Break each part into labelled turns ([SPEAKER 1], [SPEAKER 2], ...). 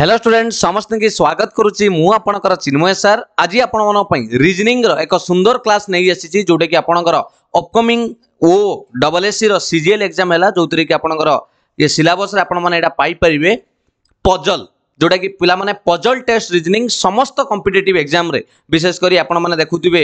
[SPEAKER 1] Hello student समस्त की स्वागत करुच्ची मुझे चिन्मय सार आज आप रिजनिंग एक सुंदर क्लास नहीं आसी जोटा कि आपंकर upcoming O double S C रिजिएल एक्जाम है जो थी कि आपंकर ये सिलबस आपण पजल ଯେଉଁଟାକି ପିଲାମାନେ ପଜଲ୍ ଟେଷ୍ଟ ରିଜନିଂ ସମସ୍ତ କମ୍ପିଟେଟିଭ୍ ଏକ୍ଜାମ୍ରେ ବିଶେଷ କରି ଆପଣମାନେ ଦେଖୁଥିବେ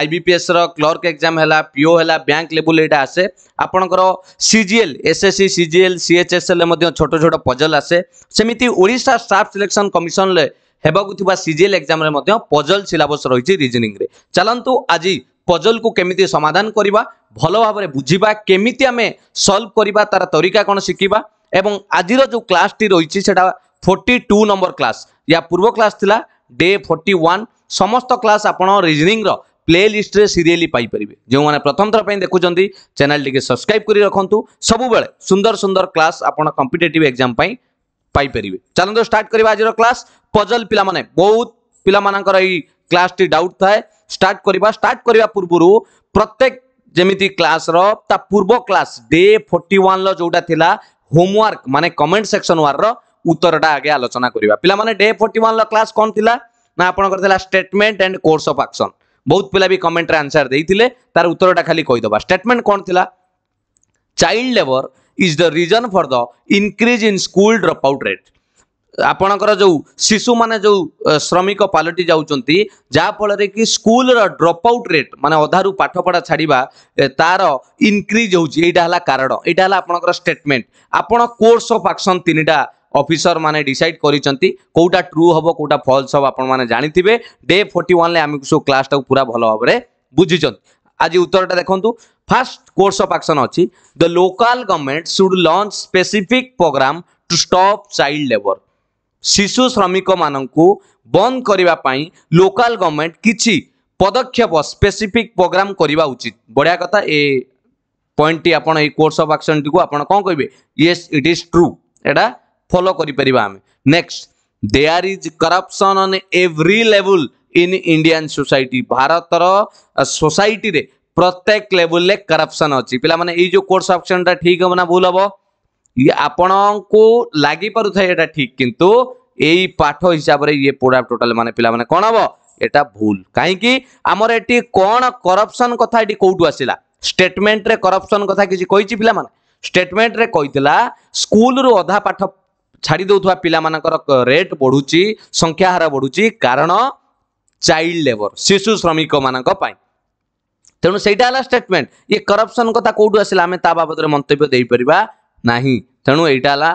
[SPEAKER 1] ଆଇ ବି ପି ଏସ୍ର କ୍ଲର୍କ ଏକ୍ଜାମ୍ ହେଲା ପିଓ ହେଲା ବ୍ୟାଙ୍କ ଲେବୁଲ୍ ଏଇଟା ଆସେ ଆପଣଙ୍କର C G L S S C C G L C H S ଏଲ୍ରେ ମଧ୍ୟ ଛୋଟ ଛୋଟ ପଜଲ୍ ଆସେ ସେମିତି ଓଡ଼ିଶା ଷ୍ଟାଫ୍ ସିଲେକ୍ସନ୍ କମିଶନ୍ରେ ହେବାକୁ ଥିବା ସି ଜି ଏଲ୍ ଏକ୍ଜାମ୍ରେ ମଧ୍ୟ ପଜଲ୍ ସିଲାବସ୍ ରହିଛି ରିଜନିଂରେ ଚାଲନ୍ତୁ ଆଜି ପଜଲ୍କୁ କେମିତି ସମାଧାନ କରିବା ଭଲ ଭାବରେ ବୁଝିବା କେମିତି ଆମେ ସଲ୍ଭ କରିବା ତାର ତରିକା କ'ଣ ଶିଖିବା ଏବଂ ଆଜିର ଯେଉଁ କ୍ଲାସ୍ଟି ରହିଛି ସେଟା ফোর্টি টু নম্বর ক্লাস या पूर्व क्लास थिला डे 41 समस्त क्लास आपड़ रिजनिंग रो प्ले लिस्ट रे सीरियली जो मैंने प्रथम थर पई देखुचंती चैनल टी सब्सक्राइब कर रखु सबु सुंदर सुंदर क्लास आपण कंपिटेटिव एग्जाम पई चलते स्टार्ट करबा आज क्लास पजल पिला माने बहुत पिला क्लास टी डाउट थाए स्टार्ट करबा स्टार्ट करबा पूर्वरु प्रत्येक जमी क्लास रूर्व क्लास डे 41 लो जोटा थिला होमवर्क मानने कमेंट सेक्शन वार रो উত্তরটা আগে আলোচনা করা পিলা মানে ডে ফোর্টি ওয়ান ক্লাস কম লা না আপনার লা statement and course of action বহুত পিলা বি কমেন্টরে আনসার দিয়ে তার উত্তরটা খালি কইদবা স্টেটমেন্ট কম লা child labour is the reason for the increase in school drop out rate ଆପଣଙ୍କର ଯେଉଁ ଶିଶୁମାନେ ଯେଉଁ ଶ୍ରମିକ ପାଲଟି ଯାଉଛନ୍ତି ଯାହାଫଳରେ କି ସ୍କୁଲର ଡ୍ରପ୍ ଆଉଟ୍ ରେଟ୍ ମାନେ ଅଧାରୁ ପାଠପଢ଼ା ଛାଡ଼ିବା ତାର ଇନକ୍ରିଜ୍ ହେଉଛି ଏଇଟା ହେଲା କାରଣ ଏଇଟା ହେଲା ଆପଣଙ୍କର ଷ୍ଟେଟମେଣ୍ଟ ଆପଣ କୋର୍ସ ଅଫ୍ ଆକ୍ସନ୍ ତିନିଟା অফিসর মানে ডিসাইড করেছেন কোটা ট্রু হব কোটা ফলস হব আপনার জাঁথিবে ডে ফোর্টি ওয়ানে আমি সব ক্লাসটা পুরা ভালো ভাবে বুঝিছেন আজ উত্তরটা দেখুন ফার্স্ট কোর্স অফ আকশন অছি the local government should launch specific programme to stop child labour শিশু শ্রমিক মানুষ বন্ধ করা লোকাল গভর্নমেন্ট কিছু পদক্ষেপ স্পেসিফিক প্রোগ্রাম করা উচিত বড়িয়া কথা এ পয়েন্টটি আপনার এই কোর্স অফ আকশনটি আপনার কম কে ইয়েস ইট ইজ ট্রু এটা ଫଲୋ କରିପାରିବା ଆମେ next there is corruption on every ଲେବୁଲ୍ ଇନ୍ ଇଣ୍ଡିଆନ୍ ସୋସାଇଟି ଭାରତର ସୋସାଇଟିରେ ପ୍ରତ୍ୟେକ ଲେବୁଲ୍ରେ କରପ୍ସନ୍ ଅଛି ପିଲାମାନେ ଏଇ ଯେଉଁ କୋର୍ସ ଅପସନ୍ଟା ଠିକ୍ ହେବ ନା ଭୁଲ ହେବ ଆପଣଙ୍କୁ ଲାଗିପାରୁଥାଏ ଏଇଟା ଠିକ୍ କିନ୍ତୁ ଏଇ ପାଠ ହିସାବରେ ଇଏ ପୋଡ଼ା ଟୋଟାଲ ମାନେ ପିଲାମାନେ କ'ଣ ହେବ ଏଇଟା ଭୁଲ କାହିଁକି ଆମର ଏଠି କ'ଣ କରପ୍ସନ୍ କଥା ଏଠି କେଉଁଠୁ ଆସିଲା ଷ୍ଟେଟମେଣ୍ଟରେ କରପ୍ସନ୍ କଥା କିଛି କହିଛି ପିଲାମାନେ ଷ୍ଟେଟମେଣ୍ଟରେ କହିଥିଲା ସ୍କୁଲରୁ ଅଧା ପାଠ ଛାଡ଼ି ଦେଉଥିବା ପିଲାମାନଙ୍କର ରେଟ୍ ବଢ଼ୁଛି ସଂଖ୍ୟା ହାର ବଢ଼ୁଛି କାରଣ ଚାଇଲ୍ଡ ଲେବର ଶିଶୁ ଶ୍ରମିକମାନଙ୍କ ପାଇଁ ତେଣୁ ସେଇଟା ହେଲା ଷ୍ଟେଟମେଣ୍ଟ ଇଏ କରପ୍ସନ୍ କଥା କେଉଁଠୁ ଆସିଲା ଆମେ ତା ବାବଦରେ ମନ୍ତବ୍ୟ ଦେଇପାରିବା ନାହିଁ ତେଣୁ ଏଇଟା ହେଲା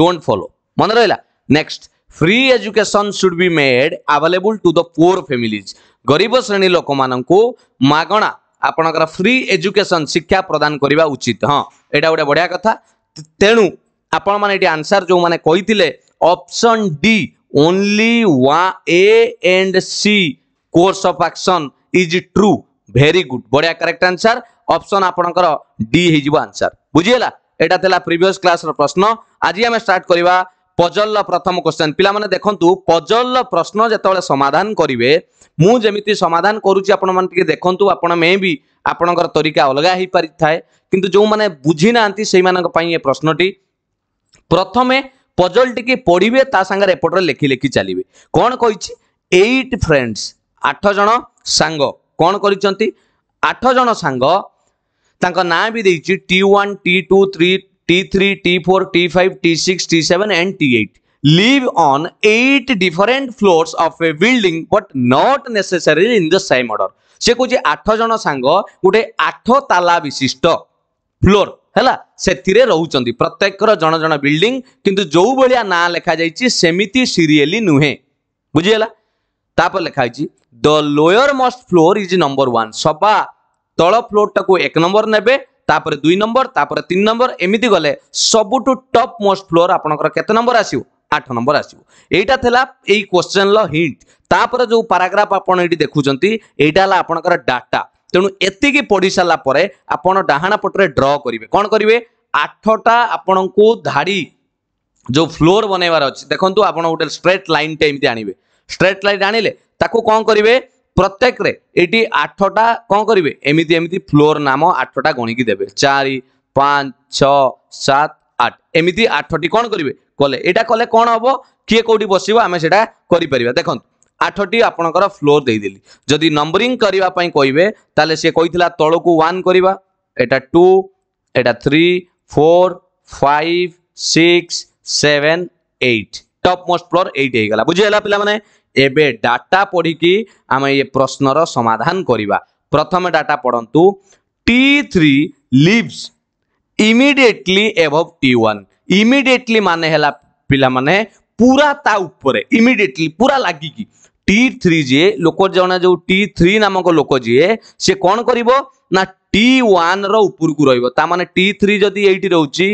[SPEAKER 1] ଡୋଣ୍ଟ ଫଲୋ ମନେ ରହିଲା next free education should be made available to the poor families ଗରିବ ଶ୍ରେଣୀ ଲୋକମାନଙ୍କୁ ମାଗଣା ଆପଣଙ୍କର ଫ୍ରି ଏଜୁକେସନ୍ ଶିକ୍ଷା ପ୍ରଦାନ କରିବା ଉଚିତ ହଁ ଏଇଟା ଗୋଟେ ବଢ଼ିଆ କଥା ତେଣୁ ଆପଣମାନେ ଏଠି ଆନ୍ସର ଯେଉଁମାନେ କହିଥିଲେ ଅପସନ୍ ଡି ଓନ୍ଲି ୱା A and C course of action is true very good ବଢ଼ିଆ କରେକ୍ଟ ଆନ୍ସର ଅପସନ୍ ଆପଣଙ୍କର ଡି ହେଇଯିବ ଆନ୍ସର ବୁଝିହେଲା ଏଇଟା ଥିଲା ପ୍ରିଭିୟସ୍ କ୍ଲାସ୍ର ପ୍ରଶ୍ନ ଆଜି ଆମେ ଷ୍ଟାର୍ଟ କରିବା ପଜଲ୍ର ପ୍ରଥମ କ୍ୱେଶ୍ଚନ୍ ପିଲାମାନେ ଦେଖନ୍ତୁ ପଜଲ୍ର ପ୍ରଶ୍ନ ଯେତେବେଳେ ସମାଧାନ କରିବେ ମୁଁ ଯେମିତି ସମାଧାନ କରୁଛି ଆପଣମାନେ ଟିକେ ଦେଖନ୍ତୁ ଆପଣ ମେ ବି ଆପଣଙ୍କର ତରିକା ଅଲଗା ହେଇପାରିଥାଏ କିନ୍ତୁ ଯେଉଁମାନେ ବୁଝି ନାହାନ୍ତି ସେଇମାନଙ୍କ ପାଇଁ ଏ ପ୍ରଶ୍ନଟି ପ୍ରଥମେ ପଜଲଟିକି ପଢ଼ିବେ ତା ସାଙ୍ଗରେ ଏପଟରେ ଲେଖି ଲେଖି ଚାଲିବେ କ'ଣ କହିଛି ଏଇଟ୍ ଫ୍ରେଣ୍ଡସ୍ ଆଠ ଜଣ ସାଙ୍ଗ କ'ଣ କରିଛନ୍ତି ଆଠ ଜଣ ସାଙ୍ଗ ତାଙ୍କ ନାଁ ବି ଦେଇଛି T one T two three T three T four T five T six T seven and T eight live on eight different floors of a building but not necessarily in the same order से कहे आठ जन सांग गोटे आठ ताला विशिष्ट floor ହେଲା ସେଥିରେ ରହୁଛନ୍ତି ପ୍ରତ୍ୟେକର ଜଣ ଜଣ ବିଲ୍ଡିଂ କିନ୍ତୁ ଯୋଉ ଭଳିଆ ନାଁ ଲେଖାଯାଇଛି ସେମିତି ସିରିଏଲି ନୁହେଁ ବୁଝିହେଲା ତାପରେ ଲେଖାହେଇଛି the lowermost floor is number one ସବା ତଳ ଫ୍ଲୋରଟାକୁ ଏକ ନମ୍ବର ନେବେ ତାପରେ ଦୁଇ ନମ୍ବର ତାପରେ ତିନି ନମ୍ବର ଏମିତି ଗଲେ ସବୁଠୁ ଟପ୍ ମୋଷ୍ଟ ଫ୍ଲୋର ଆପଣଙ୍କର କେତେ ନମ୍ବର ଆସିବ ଆଠ ନମ୍ବର ଆସିବ ଏଇଟା ଥିଲା ଏଇ କ୍ୱେଶ୍ଚନର ହିଣ୍ଟ ତାପରେ ଯୋଉ ପାରାଗ୍ରାଫ ଆପଣ ଏଇଠି ଦେଖୁଛନ୍ତି ଏଇଟା ହେଲା ଆପଣଙ୍କର ଡାଟା ତେଣୁ ଏତିକି ପଢ଼ି ସାରିଲା ପରେ ଆପଣ ଡାହାଣ ପଟରେ ଡ୍ର କରିବେ କ'ଣ କରିବେ ଆଠଟା ଆପଣଙ୍କୁ ଧାଡ଼ି ଯେଉଁ ଫ୍ଲୋର୍ ବନେଇବାର ଅଛି ଦେଖନ୍ତୁ ଆପଣ ଗୋଟେ ଷ୍ଟ୍ରେଟ୍ ଲାଇନ୍ଟେ ଏମିତି ଆଣିବେ ଷ୍ଟ୍ରେଟ୍ ଲାଇନ୍ ଆଣିଲେ ତାକୁ କ'ଣ କରିବେ ପ୍ରତ୍ୟେକରେ ଏଠି ଆଠଟା କ'ଣ କରିବେ ଏମିତି ଏମିତି ଫ୍ଲୋର୍ ନାମ ଆଠଟା ଗଣିକି ଦେବେ ଚାରି ପାଞ୍ଚ ଛଅ ସାତ ଆଠ ଏମିତି ଆଠଟି କ'ଣ କରିବେ କଲେ ଏଇଟା କଲେ କ'ଣ ହେବ କିଏ କେଉଁଠି ବସିବ ଆମେ ସେଇଟା କରିପାରିବା ଦେଖନ୍ତୁ আঠটি আপনার ফ্লোর দিয়েদেলি যদি নম্বরিং করা কে তাহলে সে কে তলকু ওয়ান করা এটা টু এটা three four five six seven eight topmost floor eight হয়ে গলা বুঝিগাল পিলামানে এবে ডাটা পড়িকি আমি এ প্রশ্নর সমাধান করা প্রথমে ডাটা পড়ন্তু T three lives immediately above T one immediately মানে হল পিলামানে পুরা তা উপরে ইমিডিয়েটলি পুরা লাগিকি टी थ୍ରୀ ଯିଏ ଲୋକ ଜଣେ ଯେଉଁ ଟି ଥ୍ରୀ ନାମକ ଲୋକ ଯିଏ ସେ କ'ଣ କରିବ ନା ଟି ୱାନ୍ର ଉପରକୁ ରହିବ ତା ମାନେ ଟି ଥ୍ରୀ ଯଦି ଏଇଠି ରହୁଛି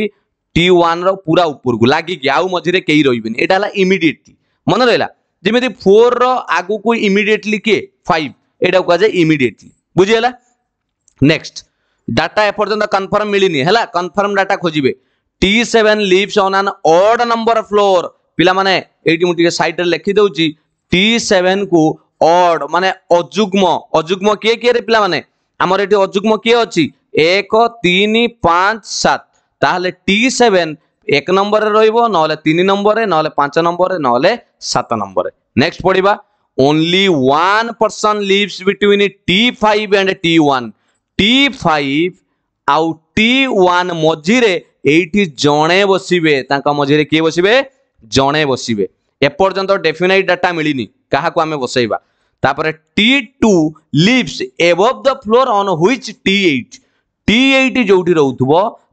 [SPEAKER 1] ଟି ୱାନ୍ର ପୁରା ଉପରକୁ ଲାଗିକି ଆଉ ମଝିରେ କେହି ରହିବେନି ଏଇଟା ହେଲା ଇମିଡ଼ିଏଟଲି ମନେ ରହିଲା ଯେମିତି ଫୋର୍ର ଆଗକୁ ଇମିଡ଼ିଏଟଲି କିଏ ଫାଇଭ ଏଇଟାକୁ କୁହାଯାଏ ଇମିଡ଼ିଏଟଲି ବୁଝିହେଲା ନେକ୍ସଟ ଡାଟା ଏପର୍ଯ୍ୟନ୍ତ କନଫର୍ମ ମିଳିନି ହେଲା କନଫର୍ମ ଡାଟା ଖୋଜିବେ T seven lives on an odd number floor ପିଲାମାନେ ଏଇଠି ମୁଁ ଟିକେ ସାଇଡ଼ରେ ଲେଖିଦେଉଛି টি ସେଭେନ୍ କୁ ଅଡ୍ ମାନେ ଅଯୁଗ୍ମ ଅଯୁଗ୍ମ କିଏ କିଏରେ ପିଲାମାନେ ଆମର ଏଠି ଅଯୁଗ୍ମ କିଏ ଅଛି ଏକ ତିନି ପାଞ୍ଚ ସାତ ତାହେଲେ ଟି ସେଭେନ୍ ଏକ ନମ୍ବରରେ ରହିବ ନହେଲେ ତିନି ନମ୍ବରରେ ନହେଲେ ପାଞ୍ଚ ନମ୍ବରରେ ନହେଲେ ସାତ ନମ୍ବରରେ ନେକ୍ସଟ ପଢିବା only one person lives between T five and T one T five ଆଉ ଟି ୱାନ୍ ମଝିରେ ଏଇଠି ଜଣେ ବସିବେ ତାଙ୍କ ମଝିରେ କିଏ ବସିବେ ଜଣେ ବସିବେ এপর্যন্ত ডেফিনাইট ଡାଟା ମିଳିନି କାହାକୁ ଆମେ ବସେଇବା ତାପରେ T two lives above the floor on which T eight T eight ଯେଉଁଠି ରହୁଥିବ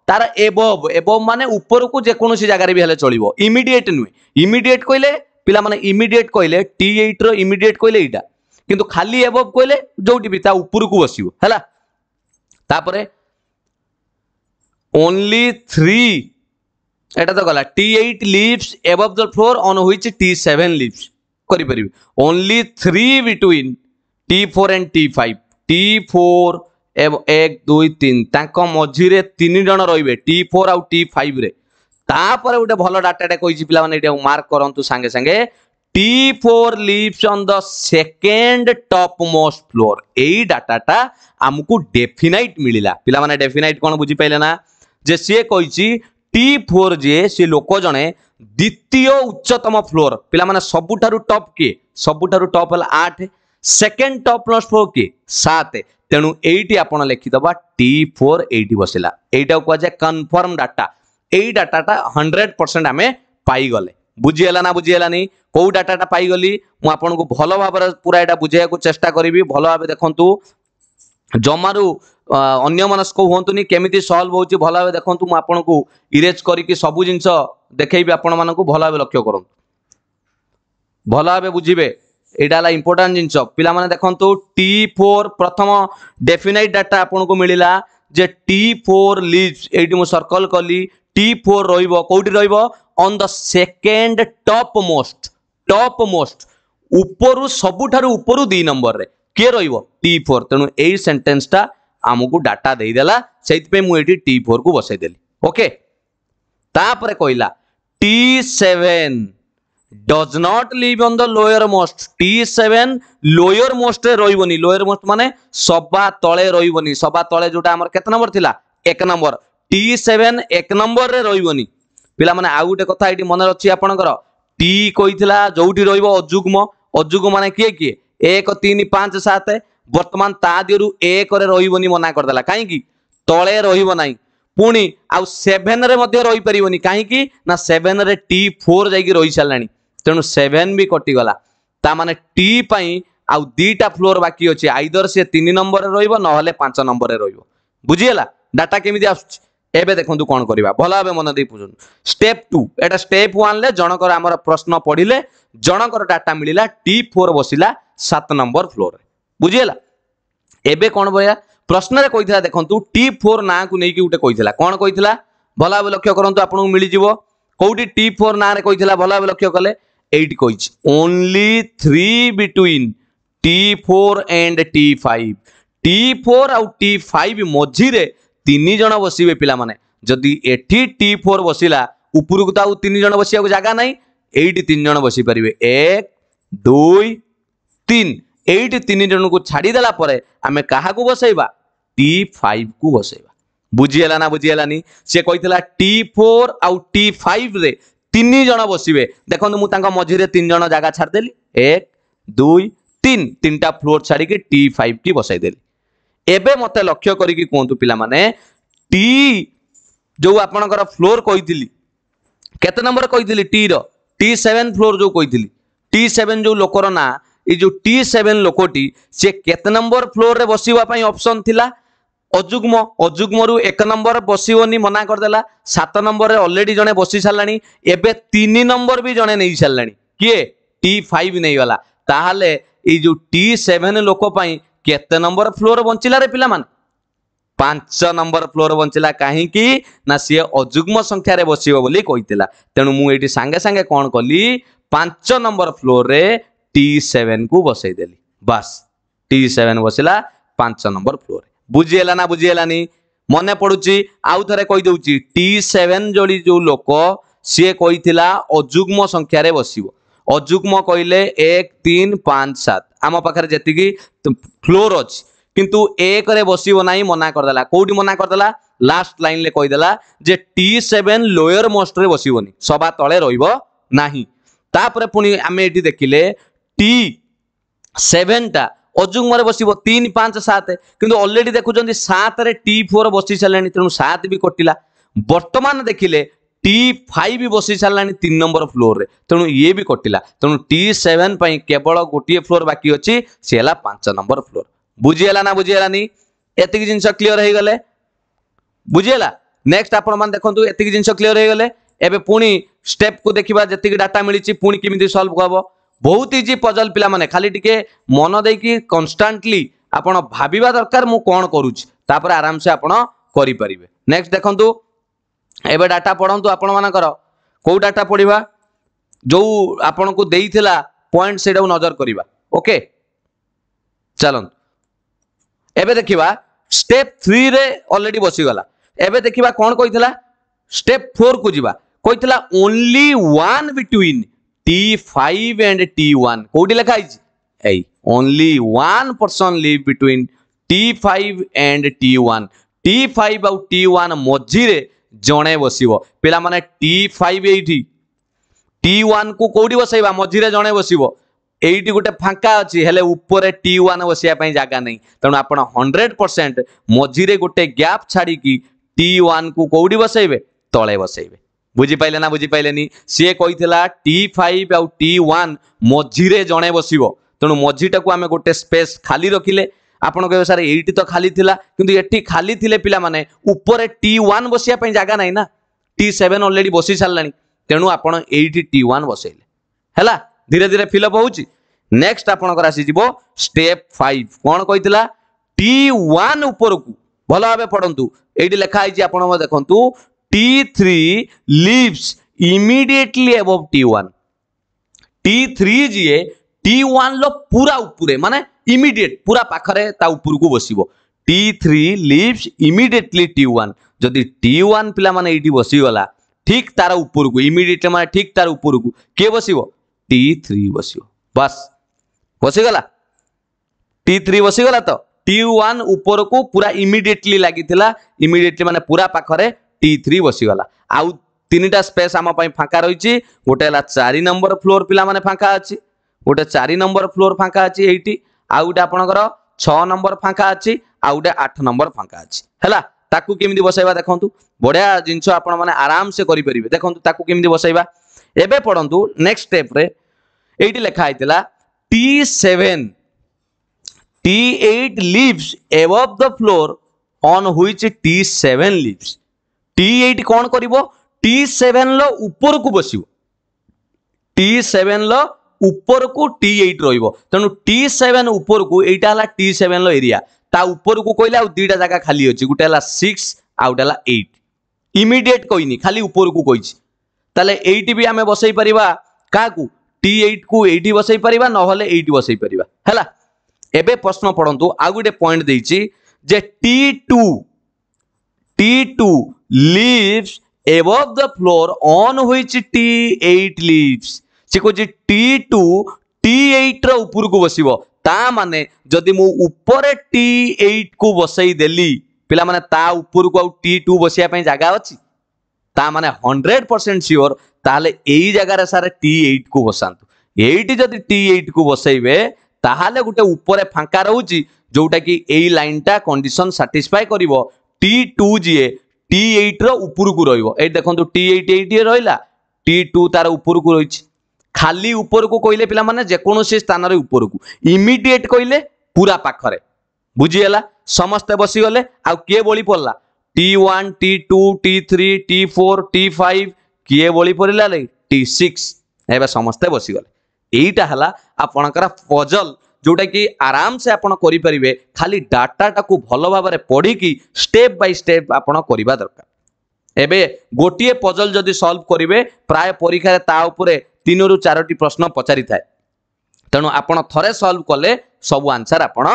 [SPEAKER 1] ତାର ଏବଭ୍ ଏବଭ୍ ମାନେ ଉପରକୁ ଯେକୌଣସି ଜାଗାରେ ବି ହେଲେ ଚଳିବ ଇମିଡିଏଟ୍ ନୁହେଁ ଇମିଡିଏଟ୍ କହିଲେ ପିଲାମାନେ ଇମିଡିଏଟ୍ କହିଲେ ଟି ଏଇଟ୍ର ଇମିଡିଏଟ୍ କହିଲେ ଏଇଟା କିନ୍ତୁ ଖାଲି ଏବଭ୍ କହିଲେ ଯେଉଁଠି ବି ତା ଉପରକୁ ବସିବ ହେଲା ତାପରେ ଓନ୍ଲି ଥ୍ରୀ এটা ତ ଗଲା T eight lives above the floor on which T seven lives କରିପାରିବେ only three between T four and T five T four ଏକ ଦୁଇ ତିନି ତାଙ୍କ ମଝିରେ ତିନି ଜଣ ରହିବେ ଟି ଫୋର୍ ଆଉ ଟି ଫାଇଭ୍ରେ ତାପରେ ଗୋଟେ ଭଲ ଡାଟାଟେ କହିଛି ପିଲାମାନେ ଏଇଟାକୁ ମାର୍କ କରନ୍ତୁ ସାଙ୍ଗେ ସାଙ୍ଗେ T four lives on the second topmost floor ଏଇ ଡାଟାଟା ଆମକୁ ଡେଫିନାଇଟ୍ ମିଳିଲା ପିଲାମାନେ ଡେଫିନାଇଟ୍ କ'ଣ ବୁଝିପାରିଲେ ନା ଯେ ସିଏ କହିଛି টি ଫୋର୍ ଯିଏ ସେ ଲୋକ ଜଣେ ଦ୍ୱିତୀୟ ଉଚ୍ଚତମ ଫ୍ଲୋର ପିଲାମାନେ ସବୁଠାରୁ ଟପ୍ କିଏ ସବୁଠାରୁ ଟପ୍ ହେଲା ଆଠ ସେକେଣ୍ଡ ଟପ୍ ପ୍ଲସ୍ ଫ୍ଲୋର କିଏ ସାତ ତେଣୁ ଏଇଠି ଆପଣ ଲେଖିଦେବା ଟି ଫୋର୍ ଏଇଠି ବସିଲା ଏଇଟାକୁ କୁହାଯାଏ କନଫର୍ମ ଡାଟା ଏଇ ଡାଟାଟା ହଣ୍ଡ୍ରେଡ଼ ପରସେଣ୍ଟ ଆମେ ପାଇଗଲେ ବୁଝିହେଲା ନା ବୁଝିହେଲାନି କେଉଁ ଡାଟାଟା ପାଇଗଲି ମୁଁ ଆପଣଙ୍କୁ ଭଲ ଭାବରେ ପୁରା ଏଇଟା ବୁଝେଇବାକୁ ଚେଷ୍ଟା କରିବି ଭଲ ଭାବେ ଦେଖନ୍ତୁ ଜମାରୁ ଅନ୍ୟମନସ୍କ ହୁଅନ୍ତୁନି କେମିତି ସଲ୍ଭ ହେଉଛି ଭଲ ଭାବେ ଦେଖନ୍ତୁ ମୁଁ ଆପଣଙ୍କୁ ଇରେଜ୍ କରିକି ସବୁ ଜିନିଷ ଦେଖେଇବି ଆପଣମାନଙ୍କୁ ଭଲ ଭାବେ ଲକ୍ଷ୍ୟ କରନ୍ତୁ ଭଲ ଭାବେ ବୁଝିବେ ଏଇଟା ହେଲା ଇମ୍ପୋର୍ଟାଣ୍ଟ ଜିନିଷ ପିଲାମାନେ ଦେଖନ୍ତୁ ଟି ଫୋର୍ ପ୍ରଥମ ଡେଫିନାଇଟ୍ ଡାଟା ଆପଣଙ୍କୁ ମିଳିଲା ଯେ ଟି ଫୋର୍ ଲିଭ୍ସ ଏଇଠି ମୁଁ ସର୍କଲ୍ କଲି ଟି ଫୋର୍ ରହିବ କେଉଁଠି ରହିବ on the second topmost topmost ଉପରୁ ସବୁଠାରୁ ଉପରୁ ଦୁଇ ନମ୍ବରରେ କିଏ ରହିବ ଟି ଫୋର୍ ତେଣୁ ଏଇ ସେଣ୍ଟେନ୍ସଟା ଆମକୁ ଡାଟା ଦେଇଦେଲା ସେଇଥିପାଇଁ ମୁଁ ଏଠି ଟି ଫୋର୍କୁ ବସେଇଦେଲି ଓକେ ତାପରେ କହିଲା T seven does not live on the lowermost T seven ଲୋୟର ମୋଷ୍ଟରେ ରହିବନି ଲୋୟର ମୋଷ୍ଟ ମାନେ ସବା ତଳେ ରହିବନି ସବା ତଳେ ଯୋଉଟା ଆମର କେତେ ନମ୍ବର ଥିଲା ଏକ ନମ୍ବର ଟି ସେଭେନ୍ ଏକ ନମ୍ବରରେ ରହିବନି ପିଲାମାନେ ଆଉ ଗୋଟେ କଥା ଏଠି ମନେ ଅଛି ଆପଣଙ୍କର ଟି କହିଥିଲା ଯୋଉଠି ରହିବ ଅଯୁଗ୍ମ ଅଯୁଗ୍ମ ମାନେ କିଏ କିଏ ଏକ ତିନି ପାଞ୍ଚ ସାତ ବର୍ତ୍ତମାନ ତା ଦେହରୁ ଏକରେ ରହିବନି ମନା କରିଦେଲା କାହିଁକି ତଳେ ରହିବ ନାହିଁ ପୁଣି ଆଉ ସେଭେନରେ ମଧ୍ୟ ରହିପାରିବନି କାହିଁକି ନା ସେଭେନରେ ଟି ଫୋର୍ ଯାଇକି ରହିସାରିଲାଣି ତେଣୁ ସେଭେନ୍ ବି କଟିଗଲା ତା ମାନେ ଟି ପାଇଁ ଆଉ ଦୁଇଟା ଫ୍ଲୋର୍ ବାକି ଅଛି ଆଇଦର ସିଏ ତିନି ନମ୍ବରରେ ରହିବ ନହେଲେ ପାଞ୍ଚ ନମ୍ବରରେ ରହିବ ବୁଝିଗଲା ଡାଟା କେମିତି ଆସୁଛି ଏବେ ଦେଖନ୍ତୁ କ'ଣ କରିବା ଭଲ ଭାବେ ମନେ ଦେଇ ବୁଝନ୍ତୁ ଷ୍ଟେପ୍ ଟୁ ଏଇଟା ଷ୍ଟେପ୍ ୱାନ୍ରେ ଜଣଙ୍କର ଆମର ପ୍ରଶ୍ନ ପଢ଼ିଲେ ଜଣଙ୍କର ଡାଟା ମିଳିଲା ଟି ଫୋର୍ ବସିଲା সাত নম্বর ফ্লোরে বুঝিগলা এবে কোণ বয়া প্রশ্নরে কইলা দেখুন টি ফোর না নেই গোটে কইলা কোণ কইলা ভালো ভাবে লক্ষ্য করতু আপনার মিলিযোগ কোটি টি ফোর না কইলা ভালো ভাবে লক্ষ্য কলে এইটি কইছি only three between T four and T five T four আউ টি ফাইভ মঝিরে তিন জন বসবে পিলামানে যদি এটি টি ফোর বসিলা উপরকু তো আউ তিন জন বসিବାକୁ জায়গা নাই এইটি তিন জন বসি পারিবে এক দুই তিন ଏଇଠି ତିନି ଜଣଙ୍କୁ ଛାଡ଼ିଦେଲା ପରେ ଆମେ କାହାକୁ ବସେଇବା ଟି ଫାଇଭକୁ ବସେଇବା ବୁଝିହେଲା ନା ବୁଝିହେଲାନି ସେ କହିଥିଲା ଟି ଫୋର୍ ଆଉ ଟି ଫାଇଭରେ ତିନି ଜଣ ବସିବେ ଦେଖନ୍ତୁ ମୁଁ ତାଙ୍କ ମଝିରେ ତିନି ଜଣ ଜାଗା ଛାଡ଼ିଦେଲି ଏକ ଦୁଇ ତିନି ତିନିଟା ଫ୍ଲୋର୍ ଛାଡ଼ିକି ଟି ଫାଇଭଟି ବସାଇଦେଲି ଏବେ ମୋତେ ଲକ୍ଷ୍ୟ କରିକି କୁହନ୍ତୁ ପିଲାମାନେ ଟି ଯେଉଁ ଆପଣଙ୍କର ଫ୍ଲୋର୍ କହିଥିଲି କେତେ ନମ୍ବର କହିଥିଲି ଟିର ଟି ସେଭେନ୍ ଫ୍ଲୋର୍ ଯେଉଁ କହିଥିଲି ଟି ସେଭେନ୍ ଯେଉଁ ଲୋକର ନାଁ ଏଇ ଯେଉଁ ଟି ସେଭେନ୍ ଲୋକଟି ସେ କେତେ ନମ୍ବର ଫ୍ଲୋରରେ ବସିବା ପାଇଁ ଅପସନ୍ ଥିଲା ଅଯୁଗ୍ମ ଅଯୁଗ୍ମରୁ ଏକ ନମ୍ବର ବସିବନି ମନା କରିଦେଲା ସାତ ନମ୍ବରରେ ଅଲରେଡ଼ି ଜଣେ ବସି ସାରିଲାଣି ଏବେ ତିନି ନମ୍ବର ବି ଜଣେ ନେଇ ସାରିଲାଣି କିଏ ଟି ଫାଇଭ୍ ନେଇଗଲା ତାହେଲେ ଏଇ ଯେଉଁ ଟି ସେଭେନ୍ ଲୋକ ପାଇଁ କେତେ ନମ୍ବର ଫ୍ଲୋର ବଞ୍ଚିଲାରେ ପିଲାମାନେ ପାଞ୍ଚ ନମ୍ବର ଫ୍ଲୋର ବଞ୍ଚିଲା କାହିଁକି ନା ସିଏ ଅଯୁଗ୍ମ ସଂଖ୍ୟାରେ ବସିବ ବୋଲି କହିଥିଲା ତେଣୁ ମୁଁ ଏଇଠି ସାଙ୍ଗେ ସାଙ୍ଗେ କ'ଣ କଲି ପାଞ୍ଚ ନମ୍ବର ଫ୍ଲୋରରେ ટી સેવનକୁ ବସେଇ ଦେଲି ବାସ୍ ଟି ସେଭେନ୍ ବସିଲା ପାଞ୍ଚ ନମ୍ବର ଫ୍ଲୋରେ ବୁଝିହେଲା ନା ବୁଝିହେଲାନି ମନେ ପଡୁଛି ଆଉ ଥରେ କହିଦେଉଛି ଟି ସେଭେନ୍ ଜଳି ଯୋଉ ଲୋକ ସିଏ କହିଥିଲା ଅଯୁଗ୍ମ ସଂଖ୍ୟାରେ ବସିବ ଅଯୁଗ୍ମ କହିଲେ ଏକ ତିନି ପାଞ୍ଚ ସାତ ଆମ ପାଖରେ ଯେତିକି ଫ୍ଲୋର ଅଛି କିନ୍ତୁ ଏକରେ ବସିବ ନାହିଁ ମନା କରିଦେଲା କୋଉଠି ମନା କରିଦେଲା ଲାଷ୍ଟ ଲାଇନ୍ରେ କହିଦେଲା ଯେ ଟି ସେଭେନ୍ ଲୋୟର ମୋଷ୍ଟରେ ବସିବନି ସବା ତଳେ ରହିବ ନାହିଁ ତାପରେ ପୁଣି ଆମେ ଏଠି ଦେଖିଲେ टी ସେଭେନଟା ଅଯୁଗ୍ମରେ ବସିବ ତିନି ପାଞ୍ଚ ସାତ କିନ୍ତୁ ଅଲରେଡ଼ି ଦେଖୁଛନ୍ତି ସାତରେ ଟି ଫୋର୍ ବସି ସାରିଲାଣି ତେଣୁ ସାତ ବି କଟିଲା ବର୍ତ୍ତମାନ ଦେଖିଲେ ଟି ଫାଇଭ୍ ବସି ସାରିଲାଣି ତିନି ନମ୍ବର ଫ୍ଲୋରରେ ତେଣୁ ଇଏ ବି କଟିଲା ତେଣୁ ଟି ସେଭେନ୍ ପାଇଁ କେବଳ ଗୋଟିଏ ଫ୍ଲୋର ବାକି ଅଛି ସେ ହେଲା ପାଞ୍ଚ ନମ୍ବର ଫ୍ଲୋର ବୁଝିହେଲା ନା ବୁଝିହେଲାନି ଏତିକି ଜିନିଷ କ୍ଲିଅର ହେଇଗଲେ ବୁଝିହେଲା ନେକ୍ସଟ ଆପଣମାନେ ଦେଖନ୍ତୁ ଏତିକି ଜିନିଷ କ୍ଲିଅର ହେଇଗଲେ ଏବେ ପୁଣି ଷ୍ଟେପ୍କୁ ଦେଖିବା ଯେତିକି ଡାଟା ମିଳିଛି ପୁଣି କେମିତି ସଲ୍ଭ ହେବ ବହୁତ ଇଜି ପଜଲ୍ ପିଲାମାନେ ଖାଲି ଟିକେ ମନ ଦେଇକି କନଷ୍ଟାଣ୍ଟଲି ଆପଣ ଭାବିବା ଦରକାର ମୁଁ କ'ଣ କରୁଛି ତାପରେ ଆରାମସେ ଆପଣ କରିପାରିବେ ନେକ୍ସଟ ଦେଖନ୍ତୁ ଏବେ ଡାଟା ପଢ଼ନ୍ତୁ ଆପଣମାନଙ୍କର କେଉଁ ଡାଟା ପଢ଼ିବା ଯେଉଁ ଆପଣଙ୍କୁ ଦେଇଥିଲା ପଏଣ୍ଟ ସେଇଟାକୁ ନଜର କରିବା ଓକେ ଚାଲନ୍ତୁ ଏବେ ଦେଖିବା ଷ୍ଟେପ୍ ଥ୍ରୀରେ ଅଲରେଡ଼ି ବସିଗଲା ଏବେ ଦେଖିବା କ'ଣ କହିଥିଲା ଷ୍ଟେପ୍ ଫୋର୍କୁ ଯିବା କହିଥିଲା only one between T five and T one कौटी लिखाई only one person live between T five and T one T five आउ टी वन मझीरे जड़े बस वे टी फाइव यी टी वन को कौटी बसइवा मझीरे जड़े बस ये गोटे फाका अच्छी उपरे टी वन बसवाई जगह नहीं तेणु आप हंड्रेड परसेंट मझीरे गोटे गैप छाड़ी टी वन को कौटी बसइबे तले बसइबे বুঝি পাইলে না বুঝি পাইলেনি সি কইলা টি ফাইভ আউ টি ওয়ান মঝিরে জনে বসব তেমন মঝিটাকে আমি গোটে স্পেস খালি রাখলে ଆପଣ କହିବେ ସାର୍ ଏଇଠି ତ ଖାଲି ଥିଲା କିନ୍ତୁ ଏଠି ଖାଲି ଥିଲେ ପିଲାମାନେ ଉପରେ ଟି ୱାନ୍ ବସିବା ପାଇଁ ଜାଗା ନାହିଁ ନା ଟି ସେଭେନ୍ ଅଲରେଡ଼ି ବସି ସାରିଲାଣି ତେଣୁ ଆପଣ ଏଇଠି ଟି ୱାନ୍ ବସେଇଲେ ହେଲା ଧୀରେ ଧୀରେ ଫିଲଅପ୍ ହେଉଛି ନେକ୍ସଟ ଆପଣଙ୍କର ଆସିଯିବ ଷ୍ଟେପ୍ ଫାଇଭ କ'ଣ କହିଥିଲା ଟି ୱାନ୍ ଉପରକୁ ଭଲ ଭାବେ ପଢ଼ନ୍ତୁ ଏଇଠି ଲେଖା ହେଇଛି ଆପଣ ଦେଖନ୍ତୁ T3 leaves immediately above T1. T3 ଯିଏ T1 ର ପୁରା ଉପରେ ମାନେ immediate ପୁରା ପାଖରେ ତା ଉପରକୁ ବସିବ T3 leaves immediately T1 ଯଦି T1 ପିଲାମାନେ ଏଇଠି ବସିଗଲା ଠିକ୍ ତାର ଉପରକୁ immediately ମାନେ ଠିକ୍ ତାର ଉପରକୁ କିଏ ବସିବ T3 ବସିବ ବାସ୍ ବସିଗଲା T3 ବସିଗଲା ତ T1 ଉପରକୁ ପୁରା immediately ଲାଗିଥିଲା immediately ମାନେ ପୁରା ପାଖରେ টি থ্রি বসিগলা আউ তিনটা স্পেস আম ফাঁকা রয়েছে গোটে হল চারি নম্বর ফ্লোর পিলা মানে ফাঁকা আছে গোটে চারি নম্বর ফ্লোর ফাঁকা আছে এইটি আউ গোটে আপনার ছ নম্বর ফাঁকা আছে আউ গোটে আট নম্বর ফাঁকা আছে হল তাকে কেমি বসাইবা দেখুন বড়িয়া জিনিস আপনার মানে আরামসে করে পেবে দেখুন তাকে কেমি বসাইবা এবে পড়ু নেক্সট স্টেপ্রে এইটি লেখা হয়েছিল T seven T eight lives above the floor on which T seven lives T eight କ'ଣ କରିବ ଟି ସେଭେନ୍ର ଉପରକୁ ବସିବ টি ସେଭେନ୍ର ଉପରକୁ টি এইଟ୍ ରହିବ ତେଣୁ টি ସେଭେନ୍ ଉପରକୁ ଏଇଟା ହେଲା ଟି ସେଭେନ୍ର ଏରିଆ ତା ଉପରକୁ କହିଲେ ଆଉ ଦୁଇଟା ଜାଗା ଖାଲି ଅଛି ଗୋଟେ ହେଲା ସିକ୍ସ ଆଉ ଗୋଟେ ହେଲା ଏଇଟ୍ ইমিডিয়েট কইনি খালি উপরকু কইছি তাহলে এইটি বি আমি বসাই পারিবা কাকু টি এইট কু এইটি বসাই পারিবা নহলে এইটি বসাই পারিবা হেলা এবে প্রশ্ন পড়ন্তু আউ গোটে পয়েন্ট দেইছি যে T two T two live above the floor on which T eight lives से कह टू टी एट रूर को बस माने जदि मुझे टी एट को बसईदेली पाने को टी टू बसिया जगह अच्छी ता माने 100% परसेंट सियोर ताल जगार सारे टी एट को बसात यही जदि टी एट को बसइबे ताल गोटे ऊपर फांका रोच जोटा कि यही लाइन टा कंडीशन साटिस्फाए कर টি টু যিয়ে টি এইଟ୍ର ଉପରକୁ ରହିବ ଏଇଠି ଦେଖନ୍ତୁ ଟି ଏଇଟ୍ ଏଇଟ୍ ରହିଲା ଟି ଟୁ ତାର ଉପରକୁ ରହିଛି ଖାଲି ଉପରକୁ କହିଲେ ପିଲାମାନେ ଯେକୌଣସି ସ୍ଥାନରେ ଉପରକୁ ଇମିଡିଏଟ୍ କହିଲେ ପୁରା ପାଖରେ ବୁଝିଗଲା ସମସ୍ତେ ବସିଗଲେ ଆଉ କିଏ ବଳି ପଡ଼ିଲା T one T two T three T four T five କିଏ ବଳି ପଡ଼ିଲା ଟି ସିକ୍ସ ଏବେ ସମସ୍ତେ ବସିଗଲେ ଏଇଟା ହେଲା ଆପଣଙ୍କର ପଜଲ୍ ଯେଉଁଟାକି ଆରାମସେ ଆପଣ କରିପାରିବେ ଖାଲି ଡାଟାଟାକୁ ଭଲ ଭାବରେ ପଢ଼ିକି ଷ୍ଟେପ୍ ବାଇ ଷ୍ଟେପ୍ ଆପଣ କରିବା ଦରକାର ଏବେ ଗୋଟିଏ ପଜଲ୍ ଯଦି ସଲ୍ଭ କରିବେ ପ୍ରାୟ ପରୀକ୍ଷାରେ ତା ଉପରେ ତିନିରୁ ଚାରୋଟି ପ୍ରଶ୍ନ ପଚାରିଥାଏ ତେଣୁ ଆପଣ ଥରେ ସଲ୍ଭ କଲେ ସବୁ ଆନ୍ସର ଆପଣ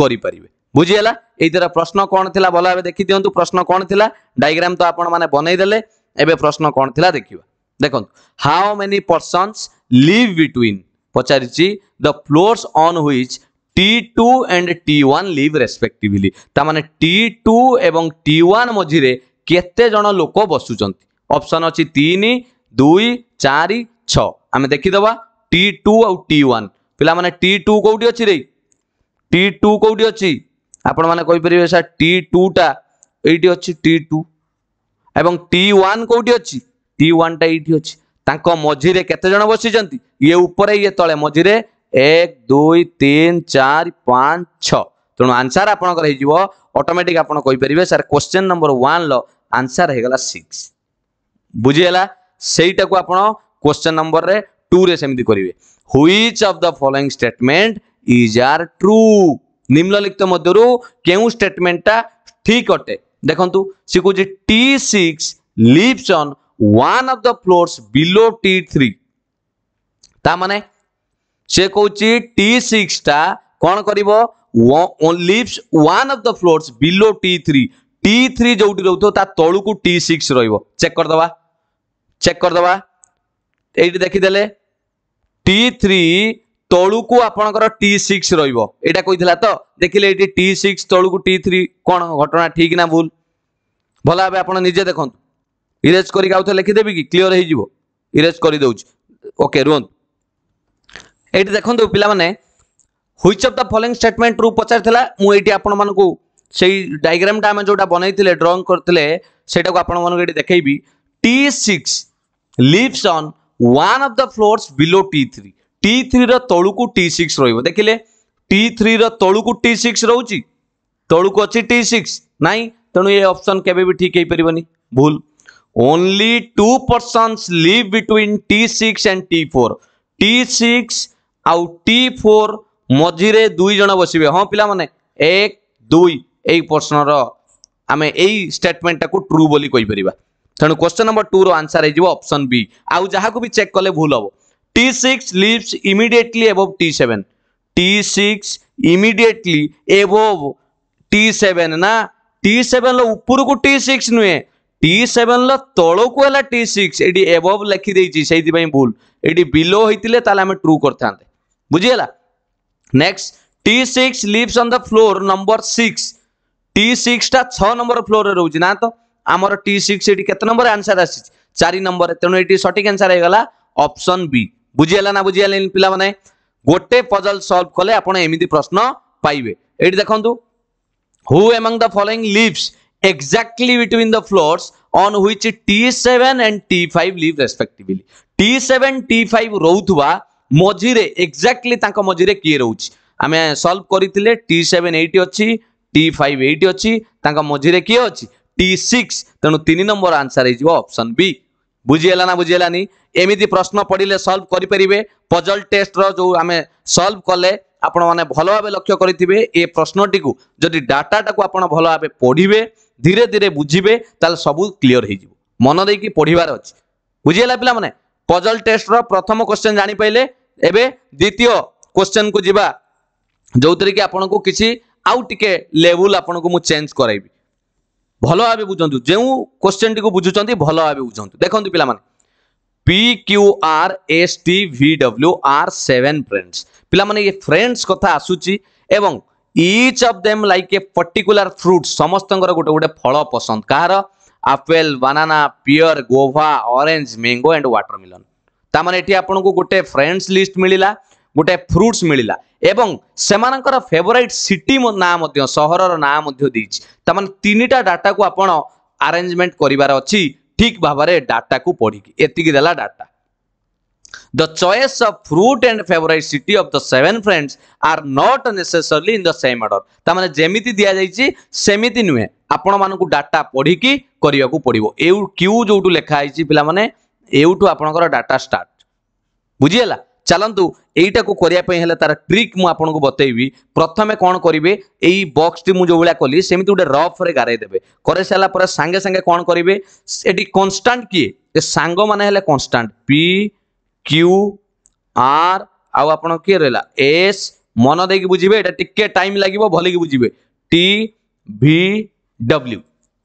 [SPEAKER 1] କରିପାରିବେ ବୁଝିହେଲା ଏଇଥିର ପ୍ରଶ୍ନ କ'ଣ ଥିଲା ଭଲ ଭାବେ ଦେଖିଦିଅନ୍ତୁ ପ୍ରଶ୍ନ କ'ଣ ଥିଲା ଡାଇଗ୍ରାମ ତ ଆପଣମାନେ ବନେଇଦେଲେ ଏବେ ପ୍ରଶ୍ନ କ'ଣ ଥିଲା ଦେଖିବା ଦେଖନ୍ତୁ how many persons live between ପଚାରିଛି the floors on which T two and T one live respectively তা মানে টি টু এবং টি ওয়ান মঝিরে কেতে জন লোক বসুচার অপশন অছি তিন দুই চারি ছ আমি দেখিদেবা টি টু আউ টি ওয়ান পিলা মানে টি টু কোটি অছি রে টি টু কোটি অছি আপন মানে কইপারিবে স্যার টি টুটা এইটি অছি টি টু এবং টি ওয়ান কোটি অছি টি ওয়ানটা এইটি অছি ତାଙ୍କ ମଝିରେ କେତେ ଜଣ ବସିଛନ୍ତି ଇଏ ଉପରେ ଇଏ ତଳେ ମଝିରେ ଏକ ଦୁଇ ତିନି ଚାରି ପାଞ୍ଚ ଛଅ ତେଣୁ ଆନ୍ସର ଆପଣଙ୍କର ହେଇଯିବ ଅଟୋମେଟିକ୍ ଆପଣ କହିପାରିବେ ସାର୍ କ୍ୱେଶ୍ଚେନ୍ ନମ୍ବର ୱାନ୍ର ଆନ୍ସର ହେଇଗଲା ସିକ୍ସ ବୁଝିଗଲା ସେଇଟାକୁ ଆପଣ କ୍ୱେଶ୍ଚେନ୍ ନମ୍ବରରେ ଟୁରେ ସେମିତି କରିବେ which of the following statement is are true ନିମ୍ନଲିଖିତ ମଧ୍ୟରୁ କେଉଁ ଷ୍ଟେଟମେଣ୍ଟଟା ଠିକ୍ ଅଟେ ଦେଖନ୍ତୁ ଶିଖୁଛି T six lives on one of the floors below T3 ता माने से कहउची T6 ता कोन करबो lives one of the floors below T3 T3 जोटी रहउथो ता तळु को T6 रहइबो चेक कर दबा चेक कर दबा एटी देखि देले T3 को आपनकर T6 रहइबो एटा तो देखिले एटी T6 तळु को T3 कोन घटना ठीक ना भूल भल भाव आपण निजे देखते ଇରେଜ୍ କରିକି ଆଉ ଥରେ ଲେଖିଦେବି କି କ୍ଲିଅର ହେଇଯିବ ଇରେଜ୍ କରିଦେଉଛି ଓକେ ରୁହନ୍ତୁ ଏଇଠି ଦେଖନ୍ତୁ ପିଲାମାନେ ହ୍ୱିଚ୍ ଅଫ୍ ଦ ଫଲୋଇଂ ଷ୍ଟେଟମେଣ୍ଟରୁ ପଚାରିଥିଲା ମୁଁ ଏଇଠି ଆପଣମାନଙ୍କୁ ସେଇ ଡାଇଗ୍ରାମଟା ଆମେ ଯେଉଁଟା ବନେଇଥିଲେ ଡ୍ରଇଂ କରିଥିଲେ ସେଇଟାକୁ ଆପଣମାନଙ୍କୁ ଏଠି ଦେଖେଇବି T six lives on one of the floors below T three T ଥ୍ରୀର ତଳକୁ ଟି ସିକ୍ସ ରହିବ ଦେଖିଲେ ଟି ଥ୍ରୀର ତଳକୁ ଟି ସିକ୍ସ ରହୁଛି ତଳକୁ ଅଛି ଟି ସିକ୍ସ ନାହିଁ ତେଣୁ ଏ ଅପସନ୍ କେବେ ବି ଠିକ୍ ହେଇପାରିବନି ଭୁଲ only two persons live between T6 and T4. T6 ଆଉ T4 ମଝିରେ ଦୁଇ ଜଣ ବସିବେ ହଁ ପିଲାମାନେ ଏକ ଦୁଇ ଏଇ ପ୍ରଶ୍ନର ଆମେ ଏଇ ଷ୍ଟେଟମେଣ୍ଟଟାକୁ ଟ୍ରୁ ବୋଲି କହିପାରିବା ତେଣୁ କ୍ୱେଶ୍ଚନ୍ ନମ୍ବର ଟୁର ଆନ୍ସର ହେଇଯିବ ଅପସନ୍ ବି ଆଉ ଯାହାକୁ ବି ଚେକ୍ କଲେ ଭୁଲ ହେବ T six lives immediately above T seven T six immediately above T seven ନା ଟି ସେଭେନ୍ର ଉପରକୁ ଟି ସିକ୍ସ ନୁହେଁ টি সেভেনর তলকু হল টি সিক্স এটি এবভ লেখিদেছি সেইপাই ভুল এটি বিলো হয়ে তাহলে আমি ট্রু করে বুঝিগাল next T six lives on the floor number six T সিক্সটা ছ নম্বর ফ্লোরে রয়েছে না তো আমার টি সিক্স এটি কত নম্বর আনসার আসিছে চারি নম্বর তেমন এটি সঠিক আনসার হয়ে গলা অপশন বি বুঝিগাল না বুঝিগাল পিলা মানে গোটে পজল সলভ কলে আপনার এমিতি প্রশ্ন পাইবে এটি দেখুন who among the following lives exactly between the floors on which T7 and T5 live respectively. T7, T5 রহুথবা মঝিরে exactly তাঙ্ক মঝিরে কিয়ে রহুছি আমি সলভ করিলে T7 এইটি অছি T5 এইটি অছি তাঙ্ক মঝিরে কিয়ে অছি T6 তেণু তিন নম্বর আনসার হয়ে অপশন বি বুঝিগলা না বুঝিগলানি এমিতি প্রশ্ন পড়লে সলভ করে পজল টেস্টর যে আমি সলভ কলে আপনার ভালোভাবে লক্ষ্য করে এ প্রশ্নটি যদি ডাটাটা আপনার ভালোভাবে পড়বে ধীরে ধীরে বুঝবে তাহলে সব ক্লিয়র হয়ে যাব মন দিয়ে পড়িবার বুঝি অছি বুঝিগলা পিলামানে কজল টেস্টর প্রথম কোশ্চেন জাঁপাইলে এবে দ্বিতীয় কোশ্চেন কু যা যেথিরে কি আপনার কিছু আউ টিকে লেভেল আপনার মু চেঞ্জ করাইবি ভালো ভাবে বুঝতু যে কোশ্চেনটি বুঝুচ্ছেন ভালো ভাবে বুঝতু পিলা মানে P Q R S T V W R seven friends পিলামানে ইয়ে ফ্রেন্ডস কথা আসুচি এবং each of them like a particular fruit ସମସ୍ତଙ୍କର ଗୋଟେ ଗୋଟେ ଫଳ ପସନ୍ଦ କାହାର apple banana pear guava orange mango and watermelon ତା ମାନେ ଏଠି ଆପଣଙ୍କୁ ଗୋଟେ ଫ୍ରେଣ୍ଡସ୍ ଲିଷ୍ଟ ମିଳିଲା ଗୋଟେ ଫ୍ରୁଟ୍ସ ମିଳିଲା ଏବଂ ସେମାନଙ୍କର ଫେଭରାଇଟ୍ ସିଟି ନାଁ ମଧ୍ୟ ସହରର ନାଁ ମଧ୍ୟ ଦେଇଛି ତା ମାନେ ତିନିଟା ଡାଟାକୁ ଆପଣ ଆରେଞ୍ଜମେଣ୍ଟ କରିବାର ଅଛି ଠିକ୍ ଭାବରେ ଡାଟାକୁ ପଢ଼ିକି ଏତିକି ଦେଲା data The choice of fruit and favorability of the seven friends are not necessarily in the same order. তার যেমিতি দিয়া যাইছি সেমিতি নুহে ଆପଣମାନଙ୍କୁ ଡାଟା ପଢ଼ିକି କରିବାକୁ ପଡ଼ିବ ଏଉ କ୍ୟୁ ଯେଉଁଠୁ ଲେଖା ହେଇଛି ପିଲାମାନେ ଏଉଠୁ ଆପଣଙ୍କର ଡାଟା ଷ୍ଟାର୍ଟ ବୁଝିହେଲା ଚାଲନ୍ତୁ ଏଇଟାକୁ କରିବା ପାଇଁ ହେଲେ ତାର ଟ୍ରିକ୍ ମୁଁ ଆପଣଙ୍କୁ ବତେଇବି ପ୍ରଥମେ କ'ଣ କରିବେ ଏଇ ବକ୍ସଟି ମୁଁ ଯେଉଁଭଳିଆ କଲି ସେମିତି ଗୋଟେ ରଫ୍ରେ ଗାରେଇ ଦେବେ କରେଇ ସାରିଲା ପରେ ସାଙ୍ଗେ ସାଙ୍ଗେ କ'ଣ କରିବେ ଏଠି କନଷ୍ଟାଣ୍ଟ କିଏ ଏ ସାଙ୍ଗମାନେ ହେଲେ କନଷ୍ଟାଣ୍ଟ ପି क्यू आर आउ आपण किए रहा एस मन दे बुझे ये टी टाइम लगे भल कि बुझे टी भि डब्ल्यू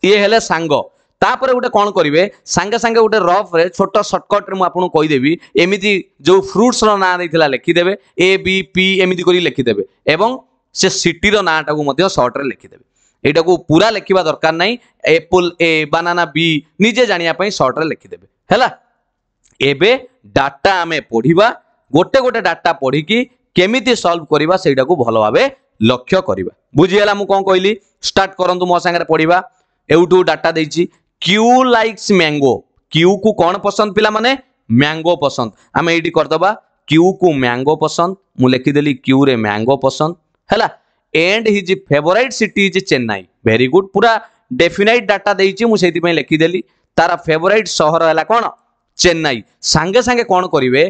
[SPEAKER 1] ये हेले सांग তাপরে গোটে কোণ করবে সাগে সাগে গোটে রফরে ছোট সর্টকটরে আপনার কইদেবি এমিতি যে ফ্রুটসর না দিয়েছিল লিখিদেবে এ বি পি এমিতি করি লিখিদেবে এবং সে সিটির নাঁটা সর্টরে লিখিদেবে এইটা পুরা লেখা দরকার নাই এপল এ বানানা বি নিজে জাঁয়া সর্টরে লিখিদেবে হ্যাঁ এবে ডাটা আমি পড়িবা গোটে গোটে ডাটা পড়িকি কেমিতি সলভ করিবা সেইটাকু ভালো ভাবে লক্ষ্য করিবা বুঝিগলা মু কোন কইলি স্টার্ট করন্তু মো সাঙ্গে পড়িবা এউটু ডাটা দেইছি কিউ লাইকস ম্যাঙ্গো কিউ কু কোন পছন্দ পিলা মানে ম্যাঙ্গো পছন্দ আমি এইটি করদবা কিউ কু ম্যাঙ্গো পছন্দ মু লিখিদেলি কিউ রে ম্যাঙ্গো পছন্দ হেলা and his favourite city is Chennai very good পুরা ডেফিনাইট ডাটা দেইছি মু সেইতি পাই লিখিদেলি তার ফেভরাইট সহর হেলা কোন চেন্নাই সাঙ্গে সাঙ্গে କ'ଣ କରିବେ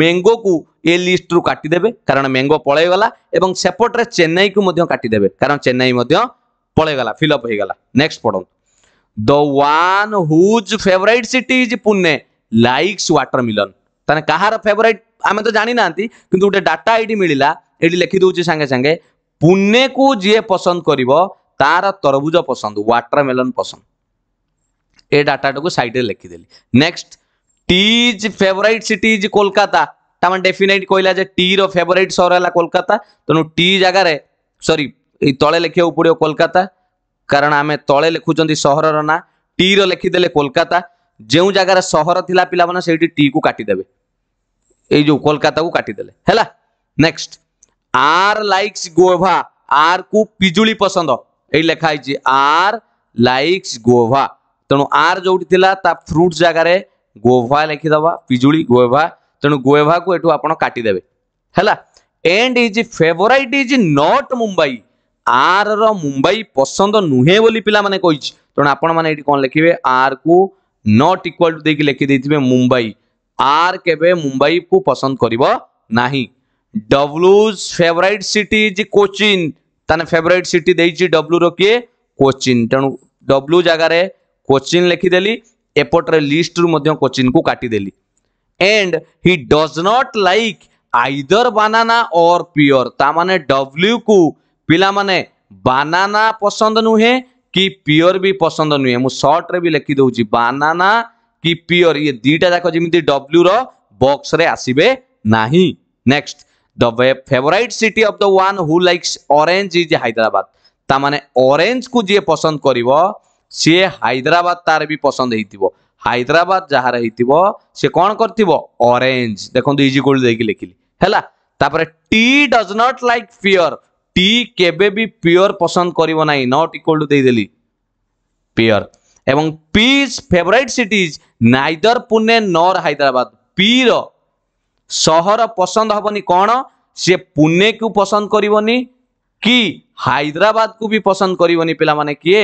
[SPEAKER 1] ମ୍ୟାଙ୍ଗୋକୁ ଏ ଲିଷ୍ଟରୁ କାଟିଦେବେ କାରଣ ମ୍ୟାଙ୍ଗୋ ପଳେଇଗଲା ଏବଂ ସେପଟରେ ଚେନ୍ନାଇକୁ ମଧ୍ୟ କାଟିଦେବେ କାରଣ ଚେନ୍ନାଇ ମଧ୍ୟ ପଳେଇଗଲା ଫିଲଅପ୍ ହେଇଗଲା ନେକ୍ସଟ ପଢ଼ନ୍ତୁ the one whose favourite city is Pune likes watermelon ତାହେଲେ କାହାର ଫେଭରାଇଟ୍ ଆମେ ତ ଜାଣିନାହାନ୍ତି କିନ୍ତୁ ଗୋଟେ ଡାଟା ଏଇଠି ମିଳିଲା ଏଇଠି ଲେଖିଦେଉଛି ସାଙ୍ଗେ ସାଙ୍ଗେ ପୁନେକୁ ଯିଏ ପସନ୍ଦ କରିବ ତାର ତରଭୁଜ ପସନ୍ଦ ୱାଟର ମେଲନ ପସନ୍ଦ ଏ ଡାଟାଟାକୁ ସାଇଡ଼ରେ ଲେଖିଦେଲି next T's favourite cities Kolkata तामान डेफिनेट कहला जे टी रो फेवरेट शहर तो है कोलकाता तेणु टी जगार सरी तले लिखा पड़ो कोलकाता कारण आम तले लिखुं सहर ना टी रिखिदे कोलकाता जो जगार सहर था पाने से टी को काटिदेवे ये जो कोलकाता को काटिदेले है next R likes Goa R को पिजुली पसंद ये लेखाई आर लाइक्स गोवा तेणु तो आर जो फ्रुट जगार गोभा लिखिदेव पिजुड़ी गोभा तेणु गोएभा को काटिदे and is favourite is not Mumbai R R Mumbai पसंद नुहे बोली पे तेनाली कौन लिखे आर को नट इक्वाल टू देखिए लिखीदी मुंबई आर के मुंबई को पसंद करना डब्लूज फेवरेट सिट इज कोचिन तान फेवरेट सिटी डब्लू रो किए कोचिन तेणु डब्लू जगार कोचिन लिखीदेली ଏପଟରେ ଲିଷ୍ଟରୁ ମଧ୍ୟ କୋଚିନ୍କୁ କାଟିଦେଲି and he does not like either banana or pear ତା ମାନେ ଡବ୍ଲ୍ୟୁକୁ ପିଲାମାନେ ବାନାନା ପସନ୍ଦ ନୁହେଁ କି ପିଓର ବି ପସନ୍ଦ ନୁହେଁ ମୁଁ ସର୍ଟରେ ବି ଲେଖିଦେଉଛି ବାନାନା କି ପିଓର ଇଏ ଦୁଇଟା ଯାକ ଯେମିତି ଡବ୍ଲ୍ୟୁର ବକ୍ସରେ ଆସିବେ ନାହିଁ next the favourite city of the one who likes orange is Hyderabad ତା ମାନେ ଅରେଞ୍ଜକୁ ଯିଏ ପସନ୍ଦ କରିବ ସିଏ ହାଇଦ୍ରାବାଦ ତାର ବି ପସନ୍ଦ ହେଇଥିବ ହାଇଦ୍ରାବାଦ ଯାହାର ହେଇଥିବ ସେ କ'ଣ କରିଥିବ ଅରେଞ୍ଜ ଦେଖନ୍ତୁ ଇଜି କୋଲ୍ ଦେଇକି ଲେଖିଲି ହେଲା ତାପରେ T does not like pear T କେବେ ବି ପିଓର ପସନ୍ଦ କରିବ ନାହିଁ ନଟ୍ ଇକ୍ୱାଲ୍ ଟୁ ଦେଇଦେଲି ପିଓର এবং P's favourite cities neither Pune nor Hyderabad পির সহর পসন্দ হবনি কোণ সে পুনে কু পসন্দ করবনি কি হাইদ্রাবাদ কু বি পসন্দ করবনি পিলা মানে কিয়ে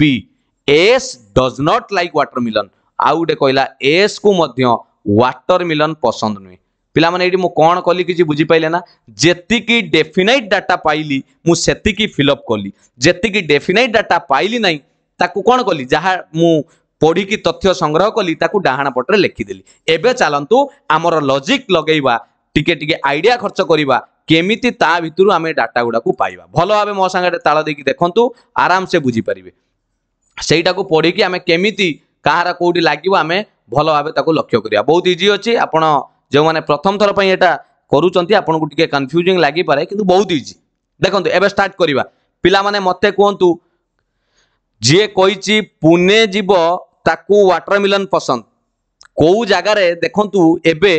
[SPEAKER 1] P S does not like watermelon ଆଉ ଗୋଟେ କହିଲା ଏସ୍କୁ ମଧ୍ୟ ୱାଟର ମିଲନ୍ ପସନ୍ଦ ନୁହେଁ ପିଲାମାନେ ଏଇଠି ମୁଁ କ'ଣ କଲି କିଛି ବୁଝିପାରିଲେ ନା ଯେତିକି ଡେଫିନାଇଟ୍ ଡାଟା ପାଇଲି ମୁଁ ସେତିକି ଫିଲଅପ୍ କଲି ଯେତିକି ଡେଫିନାଇଟ୍ ଡାଟା ପାଇଲି ନାହିଁ ତାକୁ କ'ଣ କଲି ଯାହା ମୁଁ ପଢ଼ିକି ତଥ୍ୟ ସଂଗ୍ରହ କଲି ତାକୁ ଡାହାଣ ପଟରେ ଲେଖିଦେଲି ଏବେ ଚାଲନ୍ତୁ ଆମର ଲଜିକ୍ ଲଗେଇବା ଟିକେ ଟିକେ ଆଇଡ଼ିଆ ଖର୍ଚ୍ଚ କରିବା କେମିତି ତା ଭିତରୁ ଆମେ ଡାଟା ଗୁଡ଼ାକୁ ପାଇବା ଭଲ ଭାବେ ମୋ ସାଙ୍ଗରେ ତାଳ ଦେଇକି ଦେଖନ୍ତୁ ଆରାମସେ ବୁଝିପାରିବେ ସେଇଟାକୁ ପଢ଼ିକି ଆମେ କେମିତି କାହାର କେଉଁଠି ଲାଗିବ ଆମେ ଭଲ ଭାବେ ତାକୁ ଲକ୍ଷ୍ୟ କରିବା ବହୁତ ଇଜି ଅଛି ଆପଣ ଯେଉଁମାନେ ପ୍ରଥମ ଥର ପାଇଁ ଏଇଟା କରୁଛନ୍ତି ଆପଣଙ୍କୁ ଟିକେ କନଫ୍ୟୁଜିଂ ଲାଗିପାରେ କିନ୍ତୁ ବହୁତ ଇଜି ଦେଖନ୍ତୁ ଏବେ ଷ୍ଟାର୍ଟ କରିବା ପିଲାମାନେ ମୋତେ କୁହନ୍ତୁ ଯିଏ କହିଛି ପୁନେ ଯିବ ତାକୁ ୱାଟରମିଲନ୍ ପସନ୍ଦ କେଉଁ ଜାଗାରେ ଦେଖନ୍ତୁ ଏବେ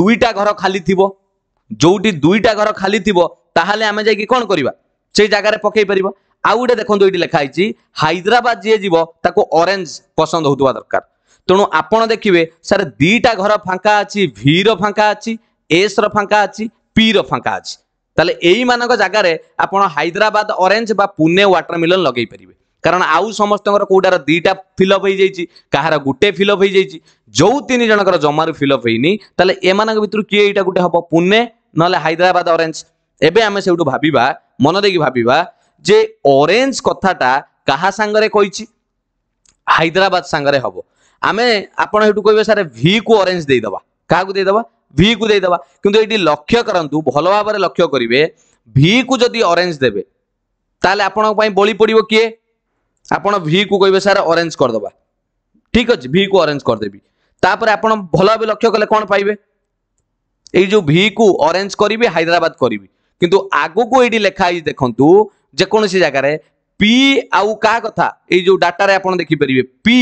[SPEAKER 1] ଦୁଇଟା ଘର ଖାଲି ଥିବ ଯେଉଁଠି ଦୁଇଟା ଘର ଖାଲି ଥିବ ତାହେଲେ ଆମେ ଯାଇକି କ'ଣ କରିବା ସେଇ ଜାଗାରେ ପକାଇ ପାରିବା ଆଉ ଗୋଟେ ଦେଖନ୍ତୁ ଏଇଠି ଲେଖା ହେଇଛି ହାଇଦ୍ରାବାଦ ଯିଏ ଯିବ ତାକୁ ଅରେଞ୍ଜ ପସନ୍ଦ ହେଉଥିବା ଦରକାର ତେଣୁ ଆପଣ ଦେଖିବେ ସାର୍ ଦୁଇଟା ଘର ଫାଙ୍କା ଅଛି ଭିର ଫାଙ୍କା ଅଛି ଏସ୍ର ଫାଙ୍କା ଅଛି ପିର ଫାଙ୍କା ଅଛି ତାହେଲେ ଏଇମାନଙ୍କ ଜାଗାରେ ଆପଣ ହାଇଦ୍ରାବାଦ ଅରେଞ୍ଜ ବା ପୁନେ ୱାଟରମିଲନ୍ ଲଗାଇ ପାରିବେ କାରଣ ଆଉ ସମସ୍ତଙ୍କର କେଉଁଟାର ଦୁଇଟା ଫିଲଅପ୍ ହେଇଯାଇଛି କାହାର ଗୋଟେ ଫିଲଅପ୍ ହେଇଯାଇଛି ଯେଉଁ ତିନି ଜଣଙ୍କର ଜମାରୁ ଫିଲଅପ୍ ହେଇନି ତାହେଲେ ଏମାନଙ୍କ ଭିତରୁ କିଏ ଏଇଟା ଗୋଟେ ହେବ ପୁନେ ନହେଲେ ହାଇଦ୍ରାବାଦ ଅରେଞ୍ଜ ଏବେ ଆମେ ସେଇଠୁ ଭାବିବା ମନ ଦେଇକି ଭାବିବା যে অরেঞ্জ কথাটা କାହା ସାଙ୍ଗରେ କହିଛି ହାଇଦ୍ରାବାଦ ସାଙ୍ଗରେ ହେବ ଆମେ ଆପଣ ଏଠୁ କହିବେ ସାର୍ ଭିକୁ ଅରେଞ୍ଜ ଦେଇଦେବା କାହାକୁ ଦେଇଦେବା ଭିକୁ ଦେଇଦେବା କିନ୍ତୁ ଏଇଠି ଲକ୍ଷ୍ୟ କରନ୍ତୁ ଭଲ ଭାବରେ ଲକ୍ଷ୍ୟ କରିବେ ଭିକୁ ଯଦି ଅରେଞ୍ଜ ଦେବେ ତାହେଲେ ଆପଣଙ୍କ ପାଇଁ ବଳି ପଡ଼ିବ କିଏ ଆପଣ ଭିକୁ କହିବେ ସାର୍ ଅରେଞ୍ଜ କରିଦେବା ଠିକ୍ ଅଛି ଭିକୁ ଅରେଞ୍ଜ କରିଦେବି ତାପରେ ଆପଣ ଭଲ ଭାବେ ଲକ୍ଷ୍ୟ କଲେ କ'ଣ ପାଇବେ ଏଇ ଯେଉଁ ଭିକୁ ଅରେଞ୍ଜ କରିବି ହାଇଦ୍ରାବାଦ କରିବି କିନ୍ତୁ ଆଗକୁ ଏଇଠି ଲେଖା ହେଇଛି ଦେଖନ୍ତୁ ଯେକୌଣସି ଜାଗାରେ ପି ଆଉ କାହା କଥା ଏଇ ଯେଉଁ ଡାଟାରେ ଆପଣ ଦେଖିପାରିବେ ପି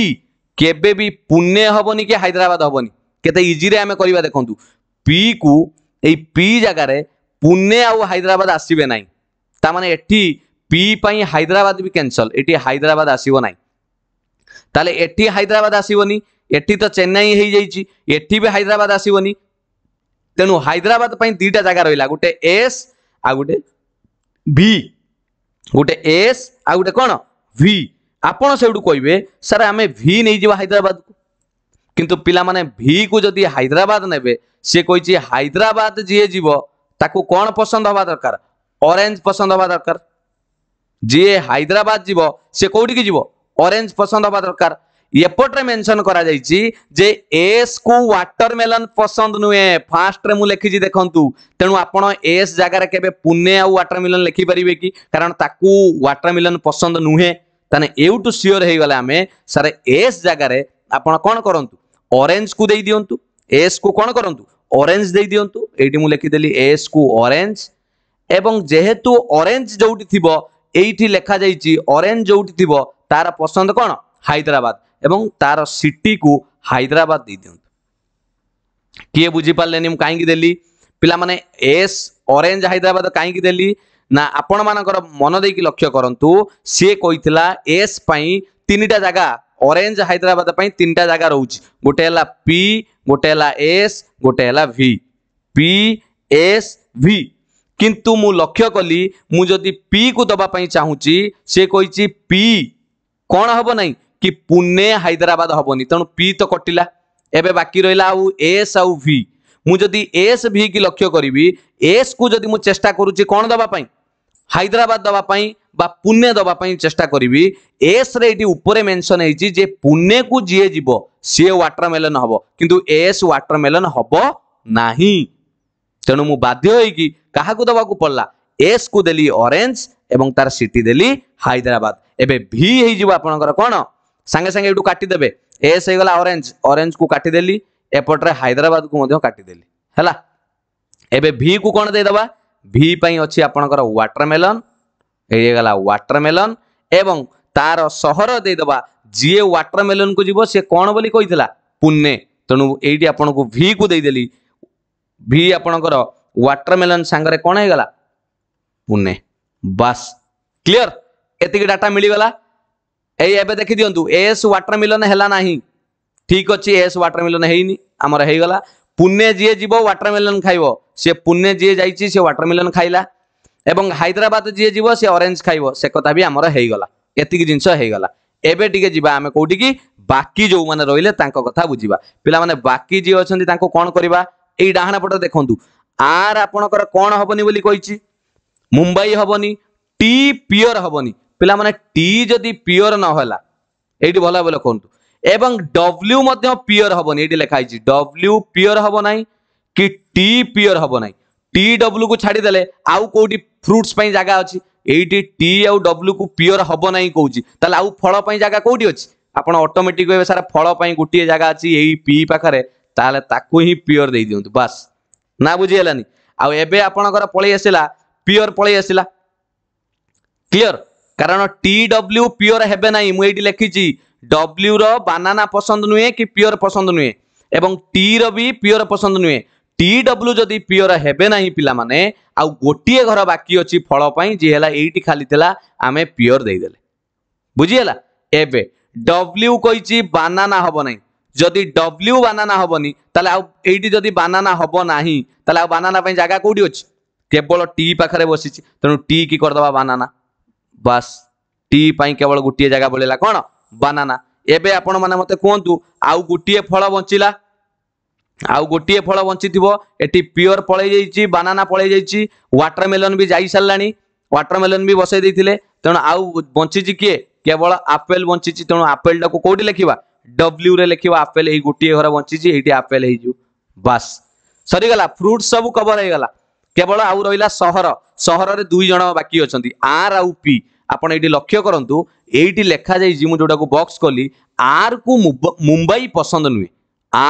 [SPEAKER 1] କେବେ ବି ପୁନେ ହେବନି କି ହାଇଦ୍ରାବାଦ ହେବନି କେତେ ଇଜିରେ ଆମେ କରିବା ଦେଖନ୍ତୁ ପିକୁ ଏଇ ପି ଜାଗାରେ ପୁନେ ଆଉ ହାଇଦ୍ରାବାଦ ଆସିବେ ନାହିଁ ତାମାନେ ଏଠି ପି ପାଇଁ ହାଇଦ୍ରାବାଦ ବି କ୍ୟାନସଲ୍ ଏଠି ହାଇଦ୍ରାବାଦ ଆସିବ ନାହିଁ ତାହେଲେ ଏଠି ହାଇଦ୍ରାବାଦ ଆସିବନି ଏଠି ତ ଚେନ୍ନାଇ ହେଇଯାଇଛି ଏଠି ବି ହାଇଦ୍ରାବାଦ ଆସିବନି ତେଣୁ ହାଇଦ୍ରାବାଦ ପାଇଁ ଦୁଇଟା ଜାଗା ରହିଲା ଗୋଟେ ଏସ୍ ଆଉ ଗୋଟେ ଭି ଗୋଟେ ଏସ୍ ଆଉ ଗୋଟେ କ'ଣ ଭି ଆପଣ ସେଇଠୁ କହିବେ ସାର୍ ଆମେ ଭି ନେଇଯିବା ହାଇଦ୍ରାବାଦକୁ କିନ୍ତୁ ପିଲାମାନେ ଭିକୁ ଯଦି ହାଇଦ୍ରାବାଦ ନେବେ ସିଏ କହିଛି ହାଇଦ୍ରାବାଦ ଯିଏ ଯିବ ତାକୁ କ'ଣ ପସନ୍ଦ ହେବା ଦରକାର ଅରେଞ୍ଜ ପସନ୍ଦ ହେବା ଦରକାର ଯିଏ ହାଇଦ୍ରାବାଦ ଯିବ ସେ କୋଉଠିକି ଯିବ ଅରେଞ୍ଜ ପସନ୍ଦ ହେବା ଦରକାର ଏପଟରେ ମେନସନ କରାଯାଇଛି ଯେ ଏସ୍ କୁ ୱାଟରମେଲନ ପସନ୍ଦ ନୁହେଁ ଫାର୍ଷ୍ଟରେ ମୁଁ ଲେଖିଛି ଦେଖନ୍ତୁ ତେଣୁ ଆପଣ ଏସ୍ ଜାଗାରେ କେବେ ପୁନେ ଆଉ ୱାଟରମେଲନ ଲେଖିପାରିବେ କି କାରଣ ତାକୁ ୱାଟରମେଲନ ପସନ୍ଦ ନୁହେଁ ତାହେଲେ ଏଉଠୁ ସିଓର ହେଇଗଲେ ଆମେ ସାର୍ ଏସ୍ ଜାଗାରେ ଆପଣ କ'ଣ କରନ୍ତୁ ଅରେଞ୍ଜକୁ ଦେଇ ଦିଅନ୍ତୁ ଏସ୍କୁ କ'ଣ କରନ୍ତୁ ଅରେଞ୍ଜ ଦେଇ ଦିଅନ୍ତୁ ଏଇଠି ମୁଁ ଲେଖିଦେଲି ଏସ୍କୁ ଅରେଞ୍ଜ ଏବଂ ଯେହେତୁ ଅରେଞ୍ଜ ଯୋଉଠି ଥିବ ଏଇଠି ଲେଖାଯାଇଛି ଅରେଞ୍ଜ ଯୋଉଠି ଥିବ ତାର ପସନ୍ଦ କ'ଣ ହାଇଦ୍ରାବାଦ ଏବଂ ତାର ସିଟିକୁ ହାଇଦ୍ରାବାଦ ଦେଇଦିଅନ୍ତୁ କିଏ ବୁଝିପାରିଲେନି ମୁଁ କାହିଁକି ଦେଲି ପିଲାମାନେ ଏସ୍ ଅରେଞ୍ଜ ହାଇଦ୍ରାବାଦ କାହିଁକି ଦେଲି ନା ଆପଣମାନଙ୍କର ମନ ଦେଇକି ଲକ୍ଷ୍ୟ କରନ୍ତୁ ସିଏ କହିଥିଲା ଏସ୍ ପାଇଁ ତିନିଟା ଜାଗା ଅରେଞ୍ଜ ହାଇଦ୍ରାବାଦ ପାଇଁ ତିନିଟା ଜାଗା ରହୁଛି ଗୋଟେ ହେଲା ପି ଗୋଟେ ହେଲା ଏସ୍ ଗୋଟେ ହେଲା ଭି ପି ଏସ୍ ଭି କିନ୍ତୁ ମୁଁ ଲକ୍ଷ୍ୟ କଲି ମୁଁ ଯଦି ପିକୁ ଦେବା ପାଇଁ ଚାହୁଁଛି ସେ କହିଛି ପି କ'ଣ ହେବ ନାହିଁ କି ପୁନେ ହାଇଦ୍ରାବାଦ ହେବନି ତେଣୁ ପି ତ କଟିଲା ଏବେ ବାକି ରହିଲା ଆଉ ଏସ୍ ଆଉ ଭି ମୁଁ ଯଦି ଏସ୍ ଭି କି ଲକ୍ଷ୍ୟ କରିବି ଏସ୍କୁ ଯଦି ମୁଁ ଚେଷ୍ଟା କରୁଛି କ'ଣ ଦେବା ପାଇଁ ହାଇଦ୍ରାବାଦ ଦେବା ପାଇଁ বা পুনে দেওয়া চেষ্টা করবি এসরে এটি উপরে মেনশন হয়েছি যে পুনেকু যিয়ে যাব সি ওয়াটরমেলন হব কিন্তু এস ওয়াটরমেলন হব না তেমন মু বাধ্য হয়েকি কাহকু দেওয়া পড়লা এস কু দেলি অরেঞ্জ এবং তার সিটি দেলি হাইদ্রাবাদ এবে ভি হয়ে যাব আপনার কোণ ସାଙ୍ଗେ ସାଙ୍ଗେ ଏଇଠୁ କାଟିଦେବେ ଏସ୍ ହେଇଗଲା ଅରେଞ୍ଜ ଅରେଞ୍ଜକୁ କାଟିଦେଲି ଏପଟରେ ହାଇଦ୍ରାବାଦକୁ ମଧ୍ୟ କାଟିଦେଲି ହେଲା ଏବେ ଭିକୁ କ'ଣ ଦେଇଦେବା ଭି ପାଇଁ ଅଛି ଆପଣଙ୍କର ୱାଟରମେଲନ୍ ହେଇଗଲା ୱାଟରମେଲନ୍ ଏବଂ ତାର ସହର ଦେଇଦେବା ଯିଏ ୱାଟରମେଲନ୍କୁ ଯିବ ସିଏ କ'ଣ ବୋଲି କହିଥିଲା ପୁନେ ତେଣୁ ଏଇଠି ଆପଣଙ୍କୁ ଭିକୁ ଦେଇଦେଲି ଭି ଆପଣଙ୍କର ୱାଟରମେଲନ୍ ସାଙ୍ଗରେ କ'ଣ ହେଇଗଲା ପୁନେ ବାସ୍ କ୍ଲିଅର ଏତିକି ଡାଟା ମିଳିଗଲା ଏଇ ଏବେ ଦେଖିଦିଅନ୍ତୁ ଏସ୍ ୱାଟର ମିଲନ ହେଲା ନାହିଁ ଠିକ୍ ଅଛି ଏସ୍ ୱାଟର ମିଲନ ହେଇନି ଆମର ହେଇଗଲା ପୁନେ ଯିଏ ଯିବ ୱାଟର ମିଲନ ଖାଇବ ସେ ପୁନେ ଯିଏ ଯାଇଛି ସେ ୱାଟର ମିଲନ ଖାଇଲା ଏବଂ ହାଇଦ୍ରାବାଦ ଯିଏ ଯିବ ସେ ଅରେଞ୍ଜ ଖାଇବ ସେ କଥା ବି ଆମର ହେଇଗଲା ଏତିକି ଜିନିଷ ହେଇଗଲା ଏବେ ଟିକେ ଯିବା ଆମେ କୋଉଠିକି ବାକି ଯୋଉମାନେ ରହିଲେ ତାଙ୍କ କଥା ବୁଝିବା ପିଲାମାନେ ବାକି ଯିଏ ଅଛନ୍ତି ତାଙ୍କୁ କ'ଣ କରିବା ଏଇ ଡାହାଣ ପଟ ଦେଖନ୍ତୁ ଆର୍ ଆପଣଙ୍କର କ'ଣ ହବନି ବୋଲି କହିଛି ମୁମ୍ବାଇ ହବନି ଟି ପିଓର ହବନି ପିଲାମାନେ ଟି ଯଦି ପିଓର ନ ହେଲା ଏଇଠି ଭଲ ଭାବେ ଲେଖନ୍ତୁ ଏବଂ ଡବ୍ଲ୍ୟୁ ମଧ୍ୟ ପିଓର ହେବନି ଏଇଠି ଲେଖା ହେଇଛି ଡବ୍ଲ୍ୟୁ ପିଓର ହେବ ନାହିଁ କି ଟି ପିଓର ହେବ ନାହିଁ ଟି ଡବ୍ଲ୍ୟୁକୁ ଛାଡ଼ିଦେଲେ ଆଉ କେଉଁଠି ଫ୍ରୁଟ୍ସ ପାଇଁ ଜାଗା ଅଛି ଏଇଠି ଟି ଆଉ ଡବ୍ଲ୍ୟୁକୁ ପିଓର ହେବ ନାହିଁ କହୁଛି ତାହେଲେ ଆଉ ଫଳ ପାଇଁ ଜାଗା କେଉଁଠି ଅଛି ଆପଣ ଅଟୋମେଟିକ୍ କହିବେ ସାର୍ ଫଳ ପାଇଁ ଗୋଟିଏ ଜାଗା ଅଛି ଏଇ ପି ପାଖରେ ତାହେଲେ ତାକୁ ହିଁ ପିଓର ଦେଇଦିଅନ୍ତୁ ବାସ୍ ନା ବୁଝିହେଲାନି ଆଉ ଏବେ ଆପଣଙ୍କର ପଳେଇ ଆସିଲା ପିଓର ପଳେଇ ଆସିଲା କ୍ଲିଅର কারণ টি ডব্লিউ পিওর হবে না মু এইটি লিখিছি ডব্লিউর বানানা পছন্দ নুহে কি পিওর পছন্দ নুহে এবং টির বি পিওর পছন্দ নুহে টি ডব্লু যদি পিওর হেবে না পিলামানে আউ গোটিয়ে ঘর বাকি অছি ফল পাই যে হেলা এইটি খালি থিলা আমি পিওর দেই দেলে বুঝি হেলা এবে ডব্লিউ কইছি বানানা হব নাই যদি ডব্লিউ বানানা হবনি তাহলে আউ এইটি যদি বানানা হব নাহি তাহলে আউ বানানা পাই জায়গা কোটি অছি কেবল টি পাখরে বসিছি তেণু টি কি করদবা বানানা ବାସ୍ ଟି ପାଇଁ କେବଳ ଗୋଟିଏ ଜାଗା ବଳିଲା କ'ଣ ବାନାନା ଏବେ ଆପଣମାନେ ମୋତେ କୁହନ୍ତୁ ଆଉ ଗୋଟିଏ ଫଳ ବଞ୍ଚିଲା ଆଉ ଗୋଟିଏ ଫଳ ବଞ୍ଚିଥିବ ଏଠି ପିଓର ପଳେଇ ଯାଇଛି ବାନାନା ପଳେଇ ଯାଇଛି ୱାଟରମେଲନ୍ ବି ଯାଇସାରିଲାଣି ୱାଟରମେଲନ୍ ବି ବସେଇ ଦେଇଥିଲେ ତେଣୁ ଆଉ ବଞ୍ଚିଛି କିଏ କେବଳ ଆପେଲ ବଞ୍ଚିଛି ତେଣୁ ଆପେଲଟାକୁ କୋଉଠି ଲେଖିବା ଡବ୍ଲ୍ୟୁରେ ଲେଖିବା ଆପେଲ ଏଇ ଗୋଟିଏ ଘର ବଞ୍ଚିଛି ଏଇଠି ଆପେଲ ହେଇଯିବ ବାସ୍ ସରିଗଲା ଫ୍ରୁଟ୍ ସବୁ କଭର ହେଇଗଲା কেবল আউ রহিলা সহর সহরের দুই জন বাকি অনেক আর আউ পি আপনার এটি লক্ষ্য করতু এইটি লেখা যাই মু যেটা বক্স কলি আর কু মুম্বাই পসন্দ নুহে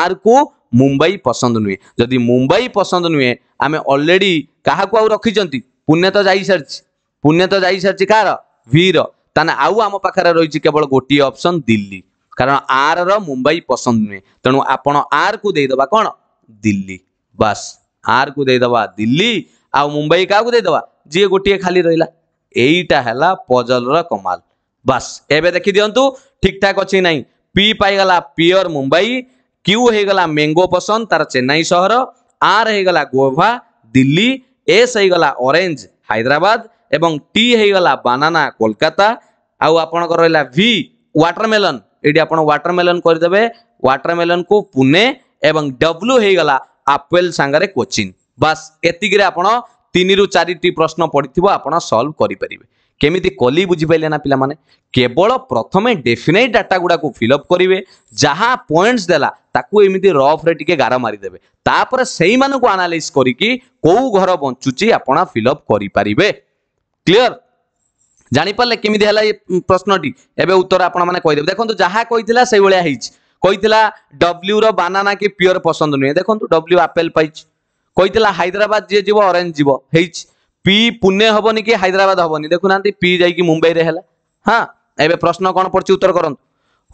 [SPEAKER 1] আর কু মুম্বাই পসন্দ নুহে যদি মুম্বাই পসন্দ নুহে আমি অলরেডি কাহকু আউ রক্ষি পুনে তো যাই সারিছি পুনে তো যাই সারিছি কার ভির ତାହେଲେ ଆଉ ଆମ ପାଖରେ ରହିଛି କେବଳ ଗୋଟିଏ ଅପସନ୍ ଦିଲ୍ଲୀ କାରଣ ଆର୍ର ମୁମ୍ବାଇ ପସନ୍ଦ ନୁହେଁ ତେଣୁ ଆପଣ ଆର୍କୁ ଦେଇଦେବା କ'ଣ ଦିଲ୍ଲୀ ବାସ୍ ଆର୍କୁ ଦେଇଦେବା ଦିଲ୍ଲୀ ଆଉ ମୁମ୍ବାଇ କାହାକୁ ଦେଇଦେବା ଯିଏ ଗୋଟିଏ ଖାଲି ରହିଲା ଏଇଟା ହେଲା ପଜଲର କମାଲ ବାସ୍ ଏବେ ଦେଖିଦିଅନ୍ତୁ ଠିକ୍ଠାକ୍ ଅଛି ନାହିଁ ପି ପାଇଗଲା ପିଓର ମୁମ୍ବାଇ କ୍ୟୁ ହେଇଗଲା ମେଙ୍ଗୋ ପସନ୍ଦ ତାର ଚେନ୍ନାଇ ସହର ଆର୍ ହେଇଗଲା ଗୋଭା ଦିଲ୍ଲୀ ଏସ୍ ହେଇଗଲା ଅରେଞ୍ଜ ହାଇଦ୍ରାବାଦ ଏବଂ ଟି ହେଇଗଲା ବାନାନା କୋଲକାତା ଆଉ ଆପଣଙ୍କର ରହିଲା ଭି ୱାଟରମେଲନ୍ ଏଠି ଆପଣ ୱାଟରମେଲନ୍ କରିଦେବେ ୱାଟରମେଲନ୍କୁ ପୁନେ ଏବଂ ଡବ୍ଲୁ ହେଇଗଲା ଆପେଲ୍ ସାଙ୍ଗରେ କୋଚିଂ ବାସ୍ ଏତିକିରେ ଆପଣ ତିନିରୁ ଚାରିଟି ପ୍ରଶ୍ନ ପଡ଼ିଥିବ ଆପଣ ସଲ୍ଭ କରିପାରିବେ କେମିତି କଲି ବୁଝିପାରିଲେ ନା ପିଲାମାନେ କେବଳ ପ୍ରଥମେ ଡେଫିନାଇଟ୍ ଡାଟା ଗୁଡ଼ାକୁ ଫିଲଅପ୍ କରିବେ ଯାହା ପଏଣ୍ଟସ୍ ଦେଲା ତାକୁ ଏମିତି ରଫ୍ରେ ଟିକେ ଗାର ମାରିଦେବେ ତାପରେ ସେଇମାନଙ୍କୁ ଆନାଲିସ୍ କରିକି କେଉଁ ଘର ବଞ୍ଚୁଛି ଆପଣ ଫିଲଅପ୍ କରିପାରିବେ କ୍ଲିଅର ଜାଣିପାରିଲେ କେମିତି ହେଲା ଏ ପ୍ରଶ୍ନଟି ଏବେ ଉତ୍ତର ଆପଣମାନେ କହିଦେବେ ଦେଖନ୍ତୁ ଯାହା କହିଥିଲା ସେଇଭଳିଆ ହେଇଛି କହିଥିଲା ଡବ୍ଲ୍ୟୁର ବାନାନା କି ପିଓର ପସନ୍ଦ ନୁହେଁ ଦେଖନ୍ତୁ ଡବ୍ଲ୍ୟୁ ଆପେଲ ପାଇଛି କହିଥିଲା ହାଇଦ୍ରାବାଦ ଯିଏ ଯିବ ଅରେଞ୍ଜ ଯିବ ହେଇଛି ପି ପୁନେ ହବନି କି ହାଇଦ୍ରାବାଦ ହବନି ଦେଖୁନାହାନ୍ତି ପି ଯାଇକି ମୁମ୍ବାଇରେ ହେଲା ହଁ ଏବେ ପ୍ରଶ୍ନ କ'ଣ ପଡ଼ୁଛି ଉତ୍ତର କରନ୍ତୁ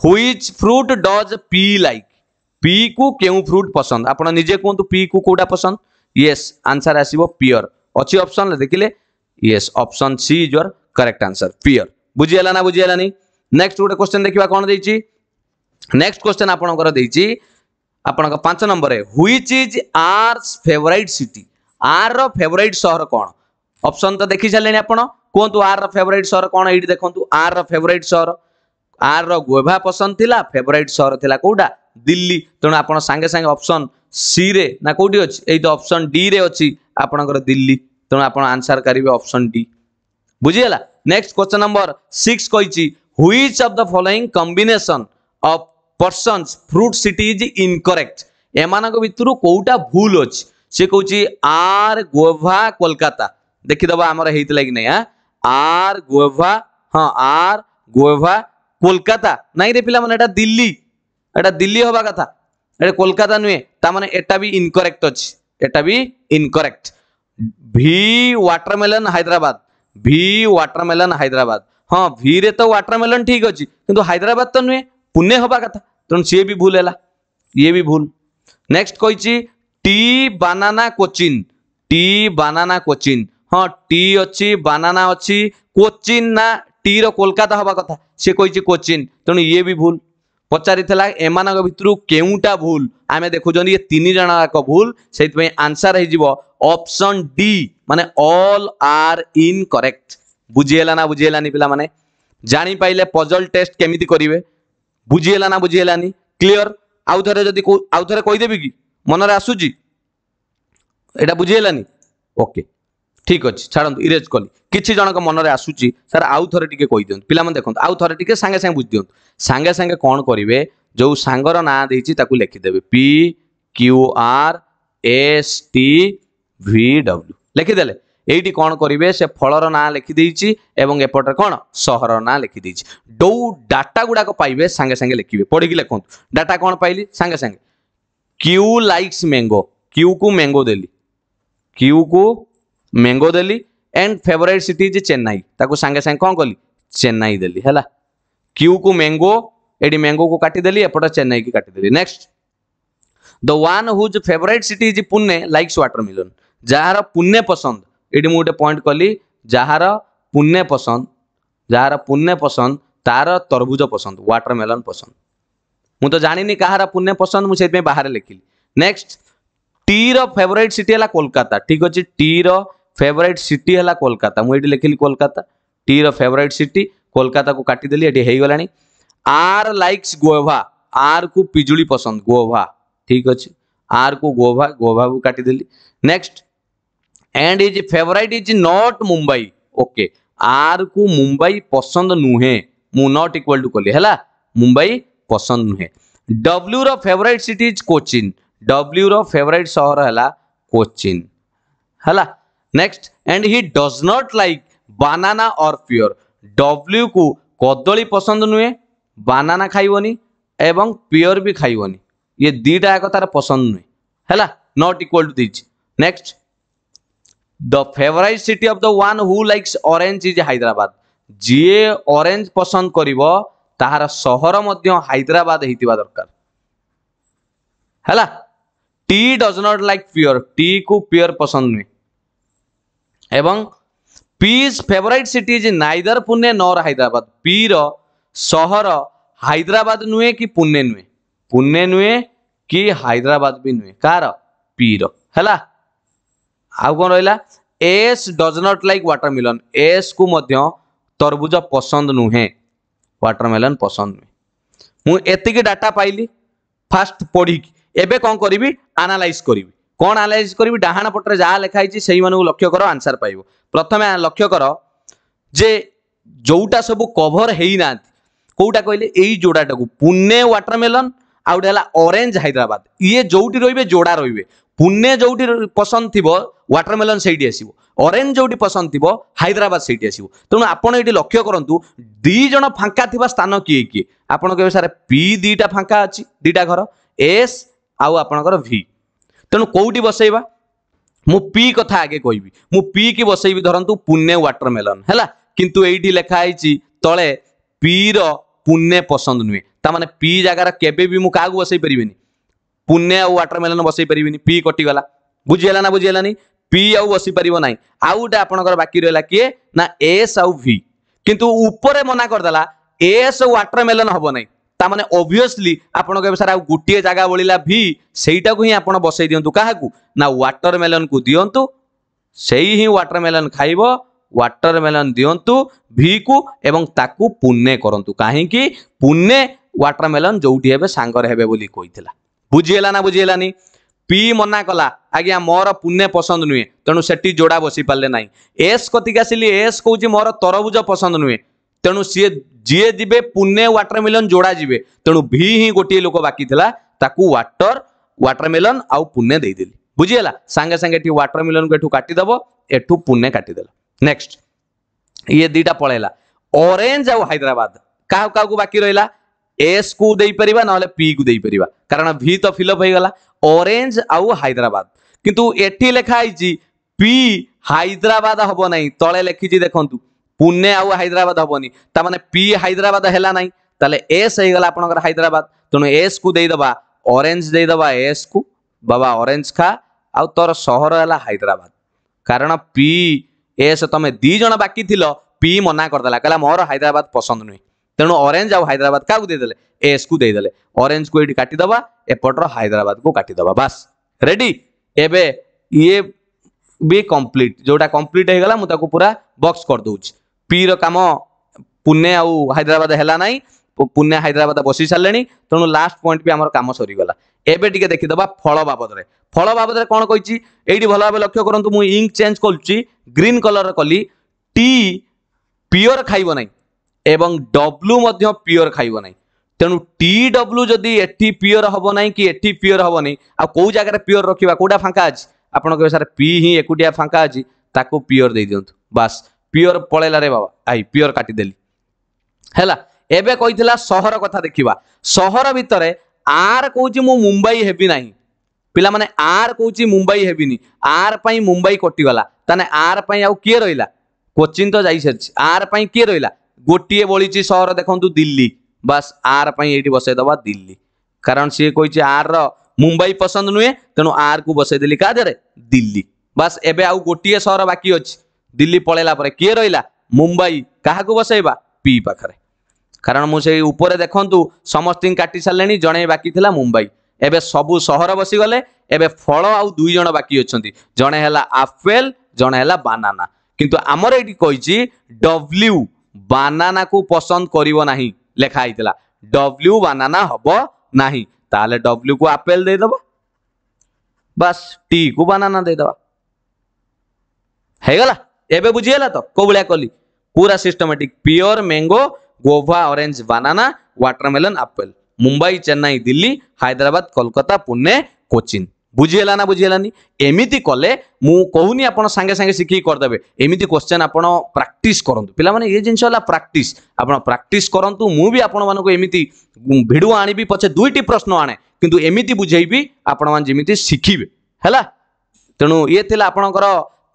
[SPEAKER 1] which fruit does P like P କୁ କେଉଁ ଫ୍ରୁଟ୍ ପସନ୍ଦ ଆପଣ ନିଜେ କୁହନ୍ତୁ ପି କୁ କେଉଁଟା ପସନ୍ଦ ୟେସ୍ ଆନ୍ସର ଆସିବ ପିଓର ଅଛି ଅପସନ୍ରେ ଦେଖିଲେ yes option C is your correct answer pear ବୁଝିହେଲା ନା ବୁଝିହେଲାନି ନେକ୍ସଟ ଗୋଟେ କ୍ୱେଶ୍ଚନ୍ ଦେଖିବା କ'ଣ ଦେଇଛି नेक्स्ट क्वेश्चन आपंकर पांच नंबर which is R's favourite city R favourite सहर कौन अपसन तो देखी सारे आप कहतु आर रेवरेट सहर कौन ये देखो आर रेवरेट सहर आर रोभा पसंद थी फेवरेट सहर थी कौटा दिल्ली तेनाली सांगे अपसन सी रे ना कौटी अच्छे ये अपसन डी रे अच्छी आपणकर दिल्ली तेनासर करेंगे अपसन डी बुझीगला नेक्स्ट क्वेश्चन नंबर सिक्स कही which the following combination of person fruit city is incorrect एम भितर कौटा भूल अच्छे से कौच आर गोभा कोलकाता देखीदे आम होता कि नहीं आर गोभा हाँ आर गोभा कोलकाता नहीं रे पे दिल्ली एटा दिल्ली हवा कथा कोलकाता नुहे एटा भी इनकरेक्ट अच्छे एटा भी इनकरेक्ट भी वाटरमेलन हाइद्राद भी वाटरमेलन हाइद्राद हाँ भी रे तो वाटरमेलन ठीक अच्छे कि हाइद्राद तो नुहे पुणे हवा कथा ତେଣୁ ସିଏ ବି ଭୁଲ ହେଲା ଇଏ ବି ଭୁଲ ନେକ୍ସଟ କହିଛି T banana Cochin T banana Cochin ହଁ ଟି ଅଛି ବାନାନା ଅଛି କୋଚିନ୍ ନା ଟିର କୋଲକାତା ହେବା କଥା ସିଏ କହିଛି କୋଚିନ୍ ତେଣୁ ଇଏ ବି ଭୁଲ ପଚାରିଥିଲା ଏମାନଙ୍କ ଭିତରୁ କେଉଁଟା ଭୁଲ ଆମେ ଦେଖୁଛନ୍ତି ଇଏ ତିନି ଜଣ ଯାକ ଭୁଲ ସେଇଥିପାଇଁ ଆନ୍ସର ହେଇଯିବ ଅପସନ୍ ଡି ମାନେ ଅଲ୍ ଆର୍ ଇନ୍ କରେକ୍ଟ ବୁଝିହେଲା ନା ବୁଝିହେଲାନି ପିଲାମାନେ ଜାଣିପାରିଲେ ପଜଲ୍ ଟେଷ୍ଟ କେମିତି କରିବେ ବୁଝି ହେଲା ନା ବୁଝି ହେଲାନି କ୍ଲିଅର ଆଉ ଥରେ ଯଦି ଆଉ ଥରେ କହିଦେବି କି ମନରେ ଆସୁଛି ଏଇଟା ବୁଝି ହେଲାନି ଓକେ ଠିକ୍ ଅଛି ଛାଡ଼ନ୍ତୁ ଇରେଜ୍ କଲି କିଛି ଜଣଙ୍କ ମନରେ ଆସୁଛି ସାର୍ ଆଉ ଥରେ ଟିକେ କହିଦିଅନ୍ତୁ ପିଲାମାନେ ଦେଖନ୍ତୁ ଆଉ ଥରେ ଟିକେ ସାଙ୍ଗେ ସାଙ୍ଗେ ବୁଝି ଦିଅନ୍ତୁ ସାଙ୍ଗେ ସାଙ୍ଗେ କ'ଣ କରିବେ ଯେଉଁ ସାଙ୍ଗର ନାଁ ଦେଇଛି ତାକୁ ଲେଖିଦେବେ P Q R S T V W ଲେଖିଦେଲେ এইটি कौन করবে से फलर না লিখিদেছি এবং এপটে কোণ ना না डो डाटा गुड़ाक গুড়াক পাইবে সাগে সাগে লিখবে পড়ি डाटा कौन पाइली পাইলি सांगे Q likes likes Q Q কু ম্যাঙ্গো क्यू কিউ কু mango and favourite city is Chennai ताको सांगे सांगे कौन कली चेन्नई देली है क्यू को मैंगो ये मैंगो को काटिदेली एपट चेन्नई की काटिदेली next the one whose favourite city is Pune likes watermelon जार पुणे पसंद ଏଇଠି ମୁଁ ଗୋଟେ ପଏଣ୍ଟ କଲି ଯାହାର ପୁନେ ପସନ୍ଦ ଯାହାର ପୁନେ ପସନ୍ଦ ତାର ତରଭୁଜ ପସନ୍ଦ ୱାଟରମେଲନ୍ ପସନ୍ଦ ମୁଁ ତ ଜାଣିନି କାହାର ପୁନେ ପସନ୍ଦ ମୁଁ ସେଥିପାଇଁ ବାହାରେ ଲେଖିଲି ନେକ୍ସଟ ଟିର ଫେଭରାଇଟ୍ ସିଟି ହେଲା କୋଲକାତା ଠିକ୍ ଅଛି ଟିର ଫେଭରାଇଟ୍ ସିଟି ହେଲା କୋଲକାତା ମୁଁ ଏଇଠି ଲେଖିଲି କୋଲକାତା ଟିର ଫେଭରାଇଟ୍ ସିଟି କୋଲକାତାକୁ କାଟିଦେଲି ଏଠି ହେଇଗଲାଣି ଆର୍ ଲାଇକ୍ସ ଗୋଭା ଆର୍କୁ ପିଜୁଳି ପସନ୍ଦ ଗୋଭା ଠିକ୍ ଅଛି ଆର୍କୁ ଗୋଭା ଗୋଭାକୁ କାଟିଦେଲି next and is favourite is not Mumbai okay R को मुंबई पसंद नुहे मु नॉट इक्वल टू कले है मुंबई पसंद नुहे W favourite city is Cochin W favourite सहर है कोचिन है next and he does not like banana और प्योर डब्ल्यू को कदली पसंद नुहे बानाना खाइबनी एवं प्योर भी खाइबनी ये दीटा एक तार पसंद नुहे है not equal to these next the favourite city of the one who likes orange is Hyderabad যিয়ে অরেঞ্জ পছন্দ করিব ତାହାର ସହର ମଧ୍ୟ ହାଇଦ୍ରାବାଦ ହେଇଥିବା ଦରକାର ହେଲା T does not like pear T କୁ ପିଓର ପସନ୍ଦ ନୁହେଁ ଏବଂ P is favourite city is neither Pune nor Hyderabad P ର ସହର ହାଇଦ୍ରାବାଦ ନୁହେଁ କି ପୁନେ ନୁହେଁ ପୁନେ ନୁହେଁ କି ହାଇଦ୍ରାବାଦ ବି ନୁହେଁ କାହାର ପିର ହେଲା आउ कौन रहा S does not like watermelon S को मध्य तरबुज पसंद नुहे व्टरमेलन पसंद नुहे मुक डाटा पाइली फास्ट पढ़ी एवं कौन करी आनालाइज करी कौन आनालाइज करी डाण पटे जहाँ लिखाई से लक्ष्य कर आंसर पाइब प्रथम लक्ष्य कर जे जोटा सब कभर होना कौटा कहले यही जोड़ाटा को पुणे व्टरमेलन आ गए अरेज ये जोटी रोबे जोड़ा रोबे ପୁନେ ଯେଉଁଠି ପସନ୍ଦ ଥିବ ୱାଟରମେଲନ୍ ସେଇଠି ଆସିବ ଅରେଞ୍ଜ ଯେଉଁଠି ପସନ୍ଦ ଥିବ ହାଇଦ୍ରାବାଦ ସେଇଠି ଆସିବ ତେଣୁ ଆପଣ ଏଠି ଲକ୍ଷ୍ୟ କରନ୍ତୁ ଦୁଇ ଜଣ ଫାଙ୍କା ଥିବା ସ୍ଥାନ କିଏ କିଏ ଆପଣ କହିବେ ସାର୍ ପି ଦୁଇଟା ଫାଙ୍କା ଅଛି ଦୁଇଟା ଘର ଏସ୍ ଆଉ ଆପଣଙ୍କର ଭି ତେଣୁ କେଉଁଠି ବସେଇବା ମୁଁ ପି କଥା ଆଗେ କହିବି ମୁଁ ପି କି ବସେଇବି ଧରନ୍ତୁ ପୁନେ ୱାଟରମେଲନ୍ ହେଲା କିନ୍ତୁ ଏଇଠି ଲେଖା ହେଇଛି ତଳେ ପିର ପୁନେ ପସନ୍ଦ ନୁହେଁ ତା ମାନେ ପି ଜାଗାର କେବେ ବି ମୁଁ କାହାକୁ ବସେଇ ପାରିବିନି ପୁନେ ଆଉ ୱାଟରମେଲନ୍ ବସେଇ ପାରିବିନି ପି କଟିଗଲା ବୁଝିହେଲା ନା ବୁଝିହେଲାନି ପି ଆଉ ବସିପାରିବ ନାହିଁ ଆଉ ଗୋଟେ ଆପଣଙ୍କର ବାକି ରହିଲା କିଏ ନା ଏସ୍ ଆଉ ଭି କିନ୍ତୁ ଉପରେ ମନା କରିଦେଲା ଏସ୍ ୱାଟରମେଲନ ହବ ନାହିଁ ତା ମାନେ ଅବଭିୟସଲି ଆପଣଙ୍କ ଏବେ ସାର୍ ଆଉ ଗୋଟିଏ ଜାଗା ବଳିଲା ଭି ସେଇଟାକୁ ହିଁ ଆପଣ ବସେଇ ଦିଅନ୍ତୁ କାହାକୁ ନା ୱାଟରମେଲନକୁ ଦିଅନ୍ତୁ ସେଇ ହିଁ ୱାଟରମେଲନ ଖାଇବ ୱାଟରମେଲନ ଦିଅନ୍ତୁ ଭିକୁ ଏବଂ ତାକୁ ପୁନେ କରନ୍ତୁ କାହିଁକି ପୁନେ ୱାଟରମେଲନ୍ ଯେଉଁଠି ହେବେ ସାଙ୍ଗରେ ହେବେ ବୋଲି କହିଥିଲା बुझीगला ना बुझीगलानी पी मना कला आज्ञा मोर पुण्य पसंद नुहे तेणु से जोड़ा बसी पारे ना एस कति आस एस कौच मोर तरभुज पसंद नुहे तेणु सी जीए जी पुने व्वाटरमेलन जोड़ा जी तेणु भि ही गोटे लोक बाकी व्टर व्वाटरमेलन आउ पुण्य देदेली बुझीगला सांगे सांगे व्वाटरमेलन को काटिदेव एठू पुण्य काटिदेल नेक्स्ट ये दीटा पलैला ऑरेंज आउ हाइद्राद क्या क्या बाकी रहा एस कु देपरिया ना पी कु देपरिया कारण भि तो फिलअप होगा ऑरेंज आउ हाइद्राद किंतु एठी पी हाइद्राद हम ना तले लिखी देखु पुणे आउ हाइद्राबाद हेनी ताने पी हाइद्राद है ना ताले एस होगा आप हाइद्राबाद तेणु एस कु देदबा ऑरेंज देदबा एस कु बाबा ऑरेंज खा आउ तोर सहर है हाइद्राबाद कारण पी एस तुम दीज बाकी पी मना करदेला कहला मोर हाइद्राबाद पसंद नुह ତେଣୁ ଅରେଞ୍ଜ ଆଉ ହାଇଦ୍ରାବାଦ କାହାକୁ ଦେଇଦେଲେ ଏସ୍କୁ ଦେଇଦେଲେ ଅରେଞ୍ଜକୁ ଏଇଠି କାଟିଦେବା ଏପଟର ହାଇଦ୍ରାବାଦକୁ କାଟିଦେବା ବାସ୍ ରେଡି ଏବେ ଇଏ ବି କମ୍ପ୍ଲିଟ୍ ଯେଉଁଟା କମ୍ପ୍ଲିଟ୍ ହେଇଗଲା ମୁଁ ତାକୁ ପୁରା ବକ୍ସ କରିଦେଉଛି ପିର କାମ ପୁନେ ଆଉ ହାଇଦ୍ରାବାଦ ହେଲା ନାହିଁ ପୁନେ ହାଇଦ୍ରାବାଦ ବସି ସାରିଲେଣି ତେଣୁ ଲାଷ୍ଟ ପଏଣ୍ଟ ବି ଆମର କାମ ସରିଗଲା ଏବେ ଟିକେ ଦେଖିଦେବା ଫଳ ବାବଦରେ ଫଳ ବାବଦରେ କ'ଣ କହିଛି ଏଇଠି ଭଲ ଭାବେ ଲକ୍ଷ୍ୟ କରନ୍ତୁ ମୁଁ ଇଙ୍କ ଚେଞ୍ଜ କରୁଛି ଗ୍ରୀନ୍ କଲର୍ର କଲି ଟି ପିଓର ଖାଇବ ନାହିଁ এবং ଡବ୍ଲୁ ମଧ୍ୟ ପିଓର ଖାଇବ ନାହିଁ ତେଣୁ ଟି ଡବ୍ଲୁ ଯଦି ଏଠି ପିଓର ହେବ ନାହିଁ କି ଏଠି ପିଓର ହେବନି ଆଉ କେଉଁ ଜାଗାରେ ପିଓର ରଖିବା କେଉଁଟା ଫାଙ୍କା ଅଛି ଆପଣ କହିବେ ସାର୍ ପି ହିଁ ଏକୁଟିଆ ଫାଙ୍କା ଅଛି ତାକୁ ପିଓର ଦେଇଦିଅନ୍ତୁ ବାସ୍ ପିଓର ପଳେଇଲା ରେ ବାବା ଆଇ ପିଓର କାଟିଦେଲି ହେଲା ଏବେ କହିଥିଲା ସହର କଥା ଦେଖିବା ସହର ଭିତରେ ଆର୍ କହୁଛି ମୁଁ ମୁମ୍ବାଇ ହେବି ନାହିଁ ପିଲାମାନେ ଆର୍ କହୁଛି ମୁମ୍ବାଇ ହେବିନି ଆର୍ ପାଇଁ ମୁମ୍ବାଇ କଟିଗଲା ତାହେଲେ ଆର୍ ପାଇଁ ଆଉ କିଏ ରହିଲା କୋଚିଂ ତ ଯାଇସାରିଛି ଆର୍ ପାଇଁ କିଏ ରହିଲା ଗୋଟିଏ ବଳିଛି ସହର ଦେଖନ୍ତୁ ଦିଲ୍ଲୀ ବାସ୍ ଆର୍ ପାଇଁ ଏଇଠି ବସେଇଦେବା ଦିଲ୍ଲୀ କାରଣ ସିଏ କହିଛି ଆର୍ର ମୁମ୍ବାଇ ପସନ୍ଦ ନୁହେଁ ତେଣୁ ଆର୍କୁ ବସେଇଦେଲି କାହା ଦେହରେ ଦିଲ୍ଲୀ ବାସ୍ ଏବେ ଆଉ ଗୋଟିଏ ସହର ବାକି ଅଛି ଦିଲ୍ଲୀ ପଳେଇଲା ପରେ କିଏ ରହିଲା ମୁମ୍ବାଇ କାହାକୁ ବସେଇବା ପି ପାଖରେ କାରଣ ମୁଁ ସେଇ ଉପରେ ଦେଖନ୍ତୁ ସମସ୍ତଙ୍କୁ କାଟି ସାରିଲେଣି ଜଣେ ବାକି ଥିଲା ମୁମ୍ବାଇ ଏବେ ସବୁ ସହର ବସିଗଲେ ଏବେ ଫଳ ଆଉ ଦୁଇ ଜଣ ବାକି ଅଛନ୍ତି ଜଣେ ହେଲା ଆପେଲ ଜଣେ ହେଲା ବାନାନା କିନ୍ତୁ ଆମର ଏଇଠି କହିଛି ଡବ୍ଲ୍ୟୁ बानाना को पसंद करना लिखाही डब्ल्यू बानाना हम ना तो डब्ल्यू को आपेल देदेब बास टी को बानाना देदेब होगा एवं बुझीगला तो कौ भाया कली पूरा systematic pure mango guava orange banana watermelon apple Mumbai Chennai Delhi Hyderabad Kolkata Pune Cochin ବୁଝିହେଲା ନା ବୁଝିହେଲାନି ଏମିତି କଲେ ମୁଁ କହୁନି ଆପଣ ସାଙ୍ଗେ ସାଙ୍ଗେ ଶିଖିକି କରିଦେବେ ଏମିତି କ୍ୱେଶ୍ଚେନ୍ ଆପଣ ପ୍ରାକ୍ଟିସ୍ କରନ୍ତୁ ପିଲାମାନେ ଏ ଜିନିଷ ହେଲା ପ୍ରାକ୍ଟିସ୍ ଆପଣ ପ୍ରାକ୍ଟିସ୍ କରନ୍ତୁ ମୁଁ ବି ଆପଣମାନଙ୍କୁ ଏମିତି ଭିଡ଼ିଓ ଆଣିବି ପଛେ ଦୁଇଟି ପ୍ରଶ୍ନ ଆଣେ କିନ୍ତୁ ଏମିତି ବୁଝେଇବି ଆପଣମାନେ ଯେମିତି ଶିଖିବେ ହେଲା ତେଣୁ ଇଏ ଥିଲା ଆପଣଙ୍କର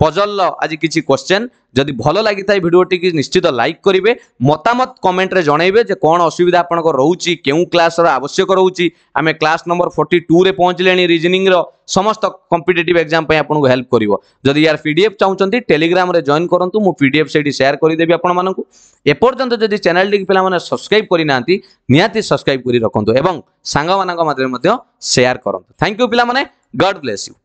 [SPEAKER 1] পজল আজি কিছু কোশ্চেন যদি ভালো লাগি থাকে ভিডিওটিকে নিশ্চিত লাইক করবে মতামত কমেন্টরে জনাইবে যে কোণ অসুবিধা আপনার রয়েছে কেউ ক্লাসর আবশ্যক রয়েছে আমি ক্লাস নম্বর ফর্টি টুরে পৌঁছলে রিজনিংর সমস্ত কম্পিটেটিভ এক্সাম আপনার হেল্প করব যদি ইয়ার পিডিএফ চাহুমান টেলিগ্রামে জয়েন করতু মু পিডিএফ সেইটি সেয়ার করেদেবি আপনার এপর্যন্ত যদি চ্যানেলটি পিলামানে সবসক্রাইব করে না নিহতি সবসক্রাইব করে রাখতু এবং সাংমানক মাধ্যমে সেয়ার করতু থ্যাংক ইউ পিলামানে গড ব্লেস ইউ